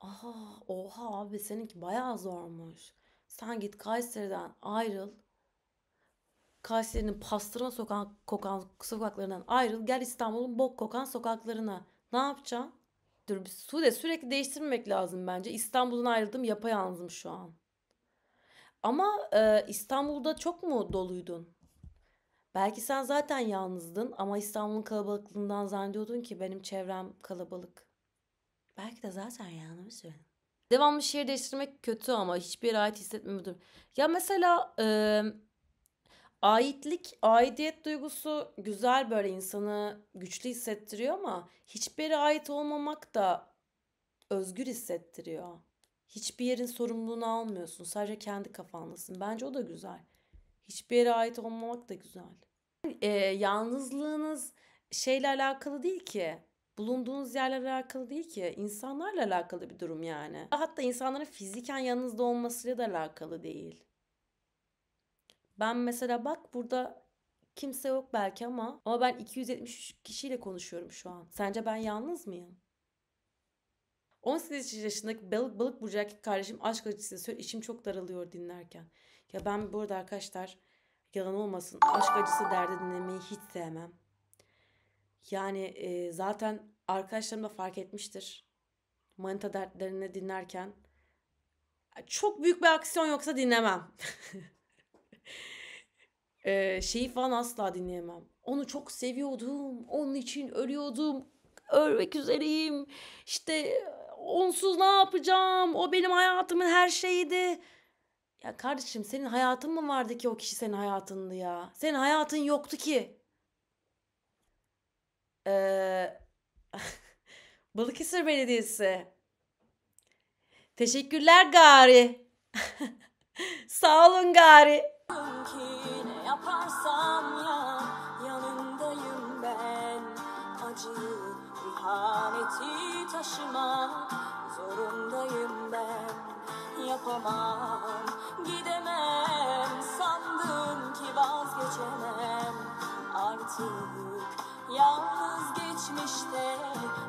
Aha, oha abi seninki bayağı zormuş. Sen git Kayseri'den ayrıl. Kayseri'nin pastırma sokan, kokan sokaklarından ayrıl. Gel İstanbul'un bok kokan sokaklarına. Ne yapacaksın? Dur bir de sürekli değiştirmemek lazım bence. İstanbul'dan ayrıldım yapayalnızım şu an. Ama e, İstanbul'da çok mu doluydun? Belki sen zaten yalnızdın ama İstanbul'un kalabalıklığından zannediyordun ki benim çevrem kalabalık. Belki de zaten yanılmış benim. Devamlı şehir değiştirmek kötü ama hiçbir yere ait hissetmeme Ya mesela e, aitlik, aidiyet duygusu güzel böyle insanı güçlü hissettiriyor ama hiçbir yere ait olmamak da özgür hissettiriyor. Hiçbir yerin sorumluluğunu almıyorsun. Sadece kendi kafanlasın. Bence o da güzel. Hiçbir yere ait olmamak da güzel. E, yalnızlığınız şeyle alakalı değil ki bulunduğunuz yerlerle alakalı değil ki. insanlarla alakalı bir durum yani. Hatta insanların fiziken yanınızda olmasıyla da alakalı değil. Ben mesela bak burada kimse yok belki ama ama ben 273 kişiyle konuşuyorum şu an. Sence ben yalnız mıyım? 18 yaşındaki balık balık burcaki kardeşim aşk acısı söylüyor. İçim çok daralıyor dinlerken. Ya ben burada arkadaşlar yalan olmasın aşk acısı derdi dinlemeyi hiç sevmem. Yani e, zaten arkadaşlarım da fark etmiştir. Manita dertlerini dinlerken çok büyük bir aksiyon yoksa dinlemem. ee, şeyi falan asla dinleyemem. Onu çok seviyordum. Onun için ölüyordum. Ölmek üzereyim. İşte onsuz ne yapacağım? O benim hayatımın her şeyiydi. Ya kardeşim senin hayatın mı vardı ki o kişi senin hayatındı ya? Senin hayatın yoktu ki. Ee, Balıkesir Belediyesi. Teşekkürler Gari. Sağ olun Gari. Ne yaparsam ya yanındayım ben. Acıyı, ihaneti taşımak zorundayım ben. Yapamam, gidemem. Sandım ki vazgeçemem. Artık yalnız geçmişte